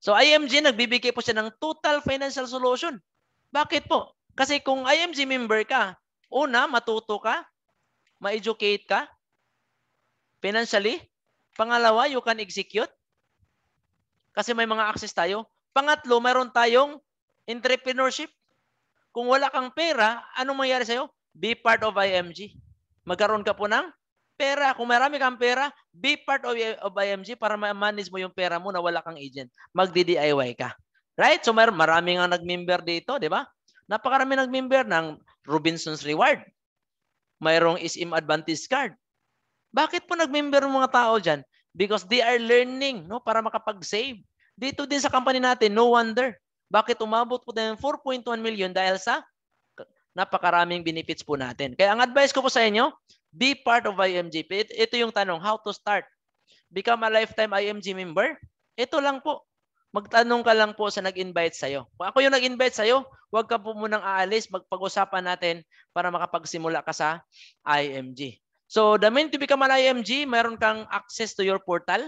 so IMG, nagbibigay po siya ng total financial solution. Bakit po? Kasi kung IMG member ka, una, matuto ka, ma-educate ka, financially. Pangalawa, you can execute. Kasi may mga access tayo. Pangatlo, mayroon tayong entrepreneurship. Kung wala kang pera, anong mangyayari sa'yo? Be part of IMG. Magkaroon ka po ng pera. Kung marami kang pera, be part of, of IMG para ma-manage mo yung pera mo na wala kang agent. Magdi-DIY ka. Right? So mar marami nga nag-member dito, di ba? Napakarami nag-member ng Robinson's Reward. Mayroong SIM Advantage Card. Bakit po nag-member ng mga tao dyan? Because they are learning no para makapag-save. Dito din sa company natin, no wonder. Bakit umabot po tayo ng 4.1 million dahil sa napakaraming benefits po natin. Kaya ang advice ko po sa inyo, be part of IMGP. Ito yung tanong, how to start? Become a lifetime IMG member? Ito lang po. Magtanong ka lang po sa nag-invite sa'yo. Kung ako yung nag-invite sa'yo, huwag ka po munang aalis. Magpag-usapan natin para makapagsimula ka sa IMG. So the minute you become an IMG, meron kang access to your portal.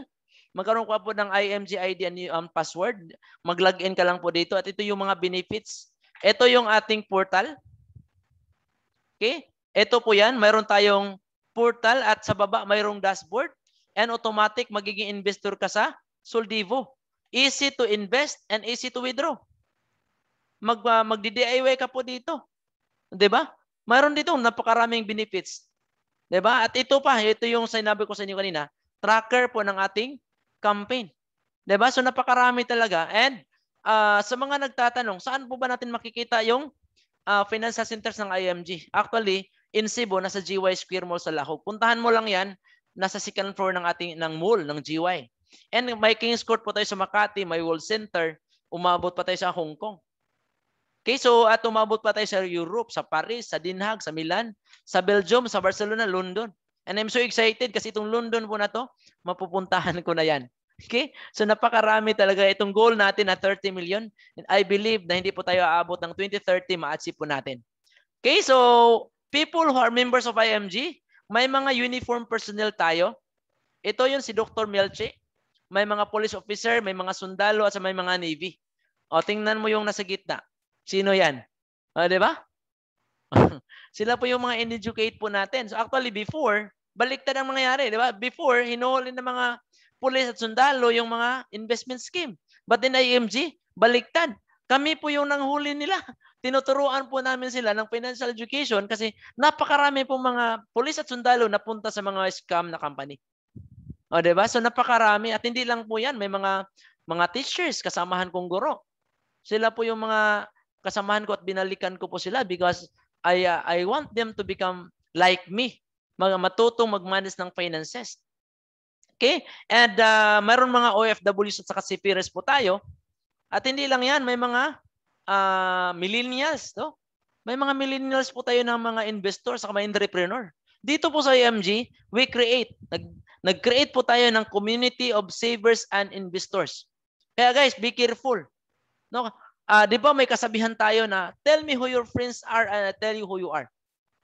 Magkaroon ka po ng IMG ID and um, password. Mag-login ka lang po dito at ito yung mga benefits. Ito yung ating portal. Okay? Ito po yan. Mayroon tayong portal at sa baba mayroong dashboard and automatic magiging investor ka sa Soldivo. Easy to invest and easy to withdraw. Mag, uh, ah, magdi-DIY ka po dito. 'Di ba? Mayroon dito napakaraming benefits. 'Di ba? At ito pa, ito yung sinabi ko sa inyo kanina, tracker po ng ating campaign. 'Di ba? So napakarami talaga. And uh, sa mga nagtatanong, saan po ba natin makikita yung uh, financial centers ng IMG? Actually, in Cebu nasa GY Square Mall sa Lahog. Puntahan mo lang 'yan, nasa second floor ng ating ng mall ng GY. And may Kings Court po tayo sa Makati, may World Center, umabot pa tayo sa Hong Kong. Okay, so at umabot pa tayo sa Europe, sa Paris, sa Dinhag, sa Milan, sa Belgium, sa Barcelona, London. And I'm so excited kasi itong London po na to, mapupuntahan ko na yan. Okay? So napakarami talaga itong goal natin na 30 million. And I believe na hindi po tayo aabot ng 2030, ma-achieve po natin. Okay? So people who are members of IMG, may mga uniform personnel tayo. Ito yung si Dr. Melche. May mga police officer, may mga sundalo, at may mga navy. O, tingnan mo yung nasa gitna. Sino yan? O, di ba? Sila po yung mga in-educate po natin. So actually before, baliktad ang mangyayari. Di ba? Before, hinuhuli ng mga pulis at sundalo yung mga investment scheme. But in IMG, baliktad. Kami po yung nanghuli nila. Tinuturuan po namin sila ng financial education kasi napakarami po mga pulis at sundalo na napunta sa mga scam na company. O, di ba? So napakarami at hindi lang po 'yan, may mga mga teachers kasamahan kong guro. Sila po yung mga kasamahan ko at binalikan ko po sila because I uh, I want them to become like me mga matutong mag-manage ng finances. Okay? And uh, mayroon mga OFWs at saka CPRs po tayo. At hindi lang yan, may mga uh, millennials. No? May mga millennials po tayo ng mga investor sa mga entrepreneur. Dito po sa IMG, we create. Nag, nag-create po tayo ng community of savers and investors. Kaya guys, be careful. No? Uh, 'di ba may kasabihan tayo na tell me who your friends are and I tell you who you are.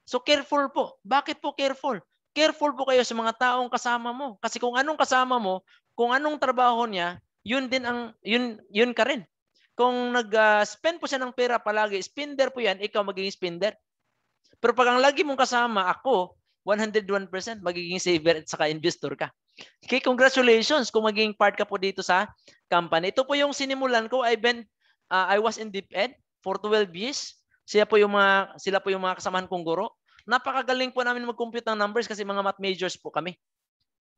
So careful po. Bakit po careful? Careful po kayo sa mga taong kasama mo. Kasi kung anong kasama mo, kung anong trabaho niya, yun din ang yun yun ka rin. Kung nag-spend ah, uh, po siya ng pera palagi, spender po 'yan, ikaw magiging spender. Pero pag ang lagi mong kasama ako, 101% magiging saver at saka investor ka. Okay, congratulations kung magiging part ka po dito sa company. Ito po yung sinimulan ko. I been, uh, I was in deep ed for 12 years. Sila po yung mga sila po yung mga kasamahan kong guro. Napakagaling po namin mag-compute ng numbers kasi mga math majors po kami.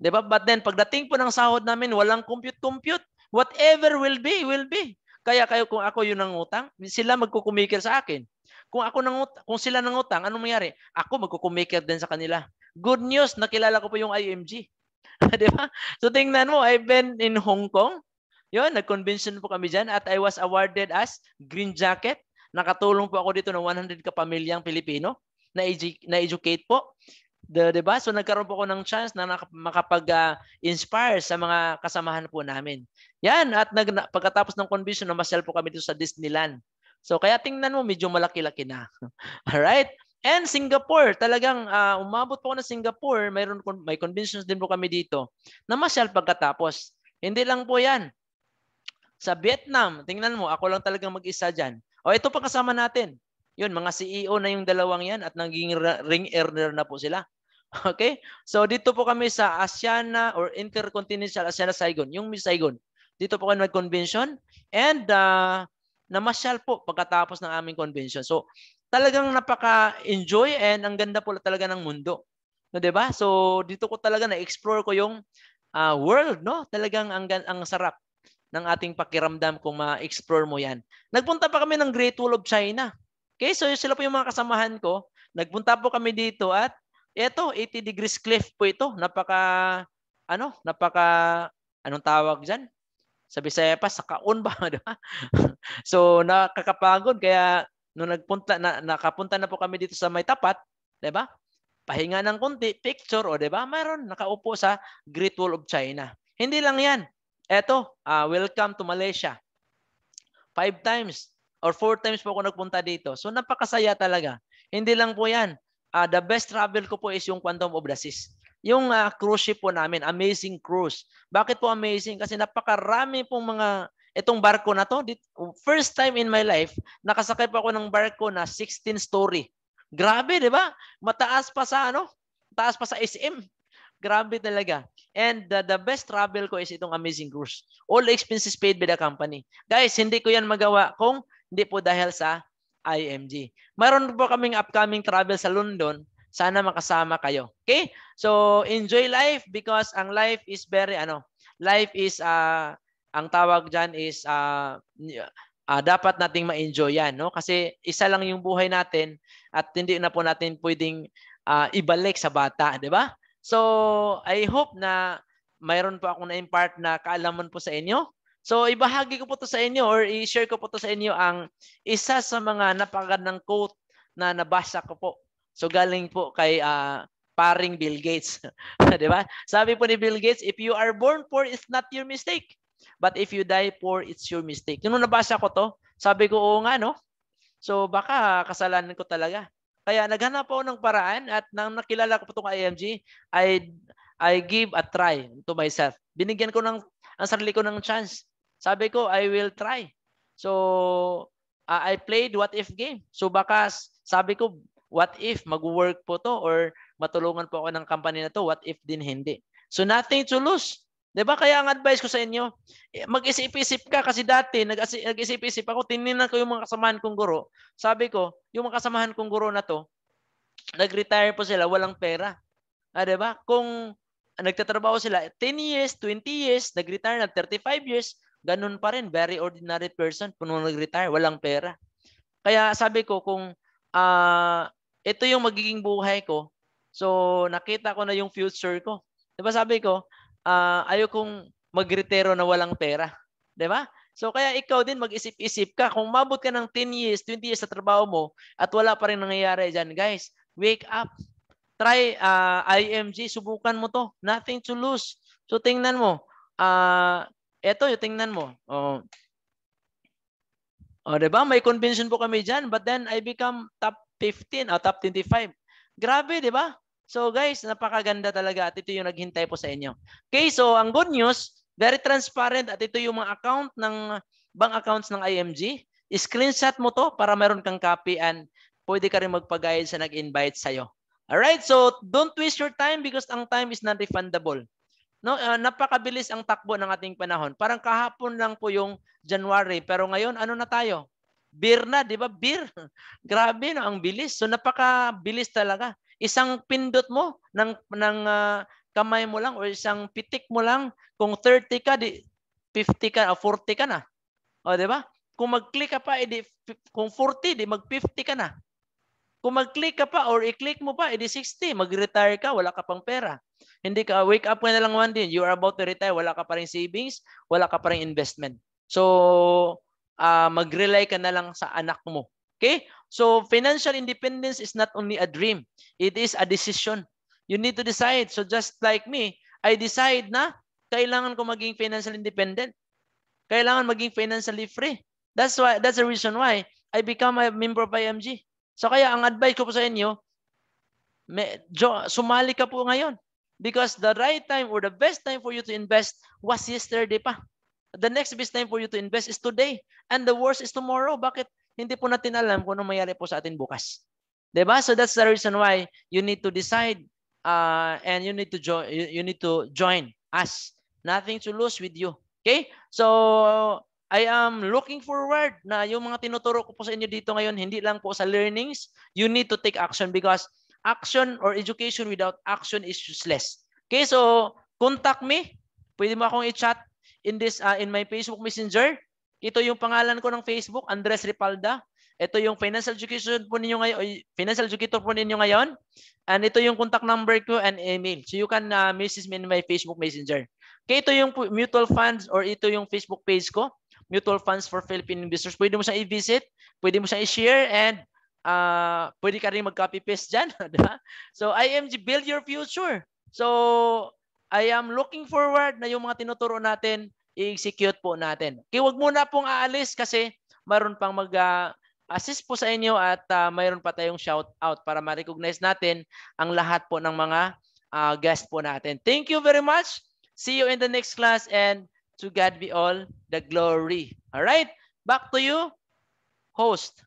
'Di ba? But then pagdating po ng sahod namin, walang compute compute. Whatever will be, will be. Kaya kayo kung ako yung nangutang, sila magkukumikil sa akin. Kung ako nangutang, kung sila nangutang, ano mangyari? Ako magkukumikil din sa kanila. Good news, nakilala ko po yung IMG. 'Di ba? So tingnan mo, I've been in Hong Kong. 'Yon, nag-convention po kami diyan at I was awarded as Green Jacket Nakatulong po ako dito ng 100 kapamilyang Pilipino na, na educate po. The, diba? So nagkaroon po ako ng chance na makapag-inspire ah, sa mga kasamahan po namin. Yan, at nag, pagkatapos ng convention, namasyal po kami dito sa Disneyland. So kaya tingnan mo, medyo malaki-laki na. Alright? And Singapore, talagang uh, umabot po ako ng Singapore, mayroon, may conventions din po kami dito, na masyal pagkatapos. Hindi lang po yan. Sa Vietnam, tingnan mo, ako lang talagang mag-isa dyan. O ito pa kasama natin. Yun, mga CEO na yung dalawang yan at naging ring earner na po sila. Okay? So dito po kami sa Asiana or Intercontinental ASEAN Saigon, yung Miss Saigon. Dito po kami nag-convention and uh, namasyal po pagkatapos ng aming convention. So talagang napaka-enjoy and ang ganda po talaga ng mundo. No, 'di ba? So dito ko talaga na-explore ko yung uh, world, no? Talagang ang ang sarap ng ating pakiramdam kung ma-explore mo yan. Nagpunta pa kami ng Great Wall of China. Okay, so sila po yung mga kasamahan ko. Nagpunta po kami dito at ito, 80 degrees cliff po ito. Napaka, ano, napaka, anong tawag dyan? Sa Bisaya pa, sa kaon ba? so, nakakapagod. Kaya, nung nagpunta, na, nakapunta na po kami dito sa may tapat, di ba? Pahinga ng konti, picture, o di ba? Mayroon, nakaupo sa Great Wall of China. Hindi lang yan. Eto, uh, welcome to Malaysia. Five times or four times po ako nagpunta dito. So napakasaya talaga. Hindi lang po yan. Uh, the best travel ko po is yung Quantum of the Seas. Yung uh, cruise ship po namin, amazing cruise. Bakit po amazing? Kasi napakarami pong mga itong barko na to. First time in my life, nakasakay po ako ng barko na 16 story. Grabe, di ba? Mataas pa sa ano? Taas pa sa SM. Grabe talaga. And the, the best travel ko is itong Amazing Cruise. All expenses paid by the company. Guys, hindi ko yan magawa kung hindi po dahil sa IMG. Mayroon po kaming upcoming travel sa London. Sana makasama kayo. Okay? So, enjoy life because ang life is very, ano, life is, uh, ang tawag dyan is, uh, uh, dapat nating ma-enjoy yan. No? Kasi isa lang yung buhay natin at hindi na po natin pwedeng uh, ibalik sa bata, di ba? So, I hope na mayroon po ako na-impart na kaalaman po sa inyo. So, ibahagi ko po to sa inyo or i-share ko po to sa inyo ang isa sa mga napakagandang quote na nabasa ko po. So, galing po kay uh, paring Bill Gates. di ba? Sabi po ni Bill Gates, if you are born poor, it's not your mistake. But if you die poor, it's your mistake. Nung nabasa ko to, sabi ko, oo nga, no? So, baka kasalanan ko talaga. Kaya naghanap ako ng paraan at nang nakilala ko po itong IMG, I, I give a try to myself. Binigyan ko ng, ang sarili ko ng chance. Sabi ko, I will try. So, uh, I played what if game. So, baka sabi ko, what if mag-work po to or matulungan po ako ng company na to, what if din hindi. So, nothing to lose. 'Di ba? Kaya ang advice ko sa inyo, eh, mag-isip-isip ka kasi dati nag-isip-isip ako, tiningnan ko yung mga kasamahan kong guro. Sabi ko, yung mga kasamahan kong guro na to, nag-retire po sila, walang pera. Ah, 'di ba? Kung nagtatrabaho sila 10 eh, years, 20 years, nag-retire na 35 years, ganun pa rin, very ordinary person, puno nag-retire, walang pera. Kaya sabi ko kung uh, ito yung magiging buhay ko, so nakita ko na yung future ko. 'Di ba sabi ko, uh, ah, ayokong magretero na walang pera. 'Di ba? So kaya ikaw din mag-isip-isip ka kung mabot ka ng 10 years, 20 years sa trabaho mo at wala pa rin nangyayari diyan, guys. Wake up. Try uh, ah, IMG, subukan mo 'to. Nothing to lose. So tingnan mo. Ah, uh, eto, yung tingnan mo. Oh. oh, di May convention po kami diyan, but then I become top 15 o oh, top 25. Grabe, di ba? So guys, napakaganda talaga at ito yung naghintay po sa inyo. Okay, so ang good news, very transparent at ito yung mga account ng bank accounts ng IMG. Screenshot mo to para meron kang copy and pwede ka rin magpag-guide sa nag-invite sa'yo. Alright, so don't waste your time because ang time is non-refundable. No, uh, napakabilis ang takbo ng ating panahon. Parang kahapon lang po yung January, pero ngayon ano na tayo? Beer na, 'di ba? Beer. Grabe no, ang bilis. So napakabilis talaga. Isang pindot mo ng, ng uh, kamay mo lang or isang pitik mo lang, kung 30 ka, di, 50 ka, ah, o 40 ka na. O, di ba? Kung mag-click ka pa, edi, eh, kung 40, di mag-50 ka na. Kung mag-click ka pa or i-click mo pa, edi eh, 60, mag-retire ka, wala ka pang pera. Hindi ka, wake up ka na lang one day, you are about to retire, wala ka pa rin savings, wala ka pa rin investment. So, uh, mag-rely ka na lang sa anak mo. Okay? So financial independence is not only a dream. It is a decision. You need to decide. So just like me, I decide na kailangan ko maging financial independent. Kailangan maging financially free. That's why that's the reason why I become a member of IMG. So kaya ang advice ko po sa inyo, may, sumali ka po ngayon. Because the right time or the best time for you to invest was yesterday pa. The next best time for you to invest is today. And the worst is tomorrow. Bakit? hindi po natin alam kung ano mayari po sa atin bukas. ba? Diba? So that's the reason why you need to decide uh, and you need to join you need to join us. Nothing to lose with you. Okay? So I am looking forward na yung mga tinuturo ko po sa inyo dito ngayon, hindi lang po sa learnings, you need to take action because action or education without action is useless. Okay, so contact me. Pwede mo akong i-chat in this uh, in my Facebook Messenger ito yung pangalan ko ng Facebook, Andres Ripalda. Ito yung financial education po ninyo ngayon, financial educator po ninyo ngayon. And ito yung contact number ko and email. So you can uh, message me in my Facebook Messenger. Okay, ito yung mutual funds or ito yung Facebook page ko, Mutual Funds for Philippine Investors. Pwede mo siyang i-visit, pwede mo siyang i-share and uh, pwede ka rin mag-copy paste dyan. diba? so IMG, build your future. So I am looking forward na yung mga tinuturo natin i-execute po natin. Okay, wag muna pong aalis kasi mayroon pang mag assist po sa inyo at uh, mayroon pa tayong shout out para ma-recognize natin ang lahat po ng mga uh, guest po natin. Thank you very much. See you in the next class and to God be all the glory. All right? Back to you, host.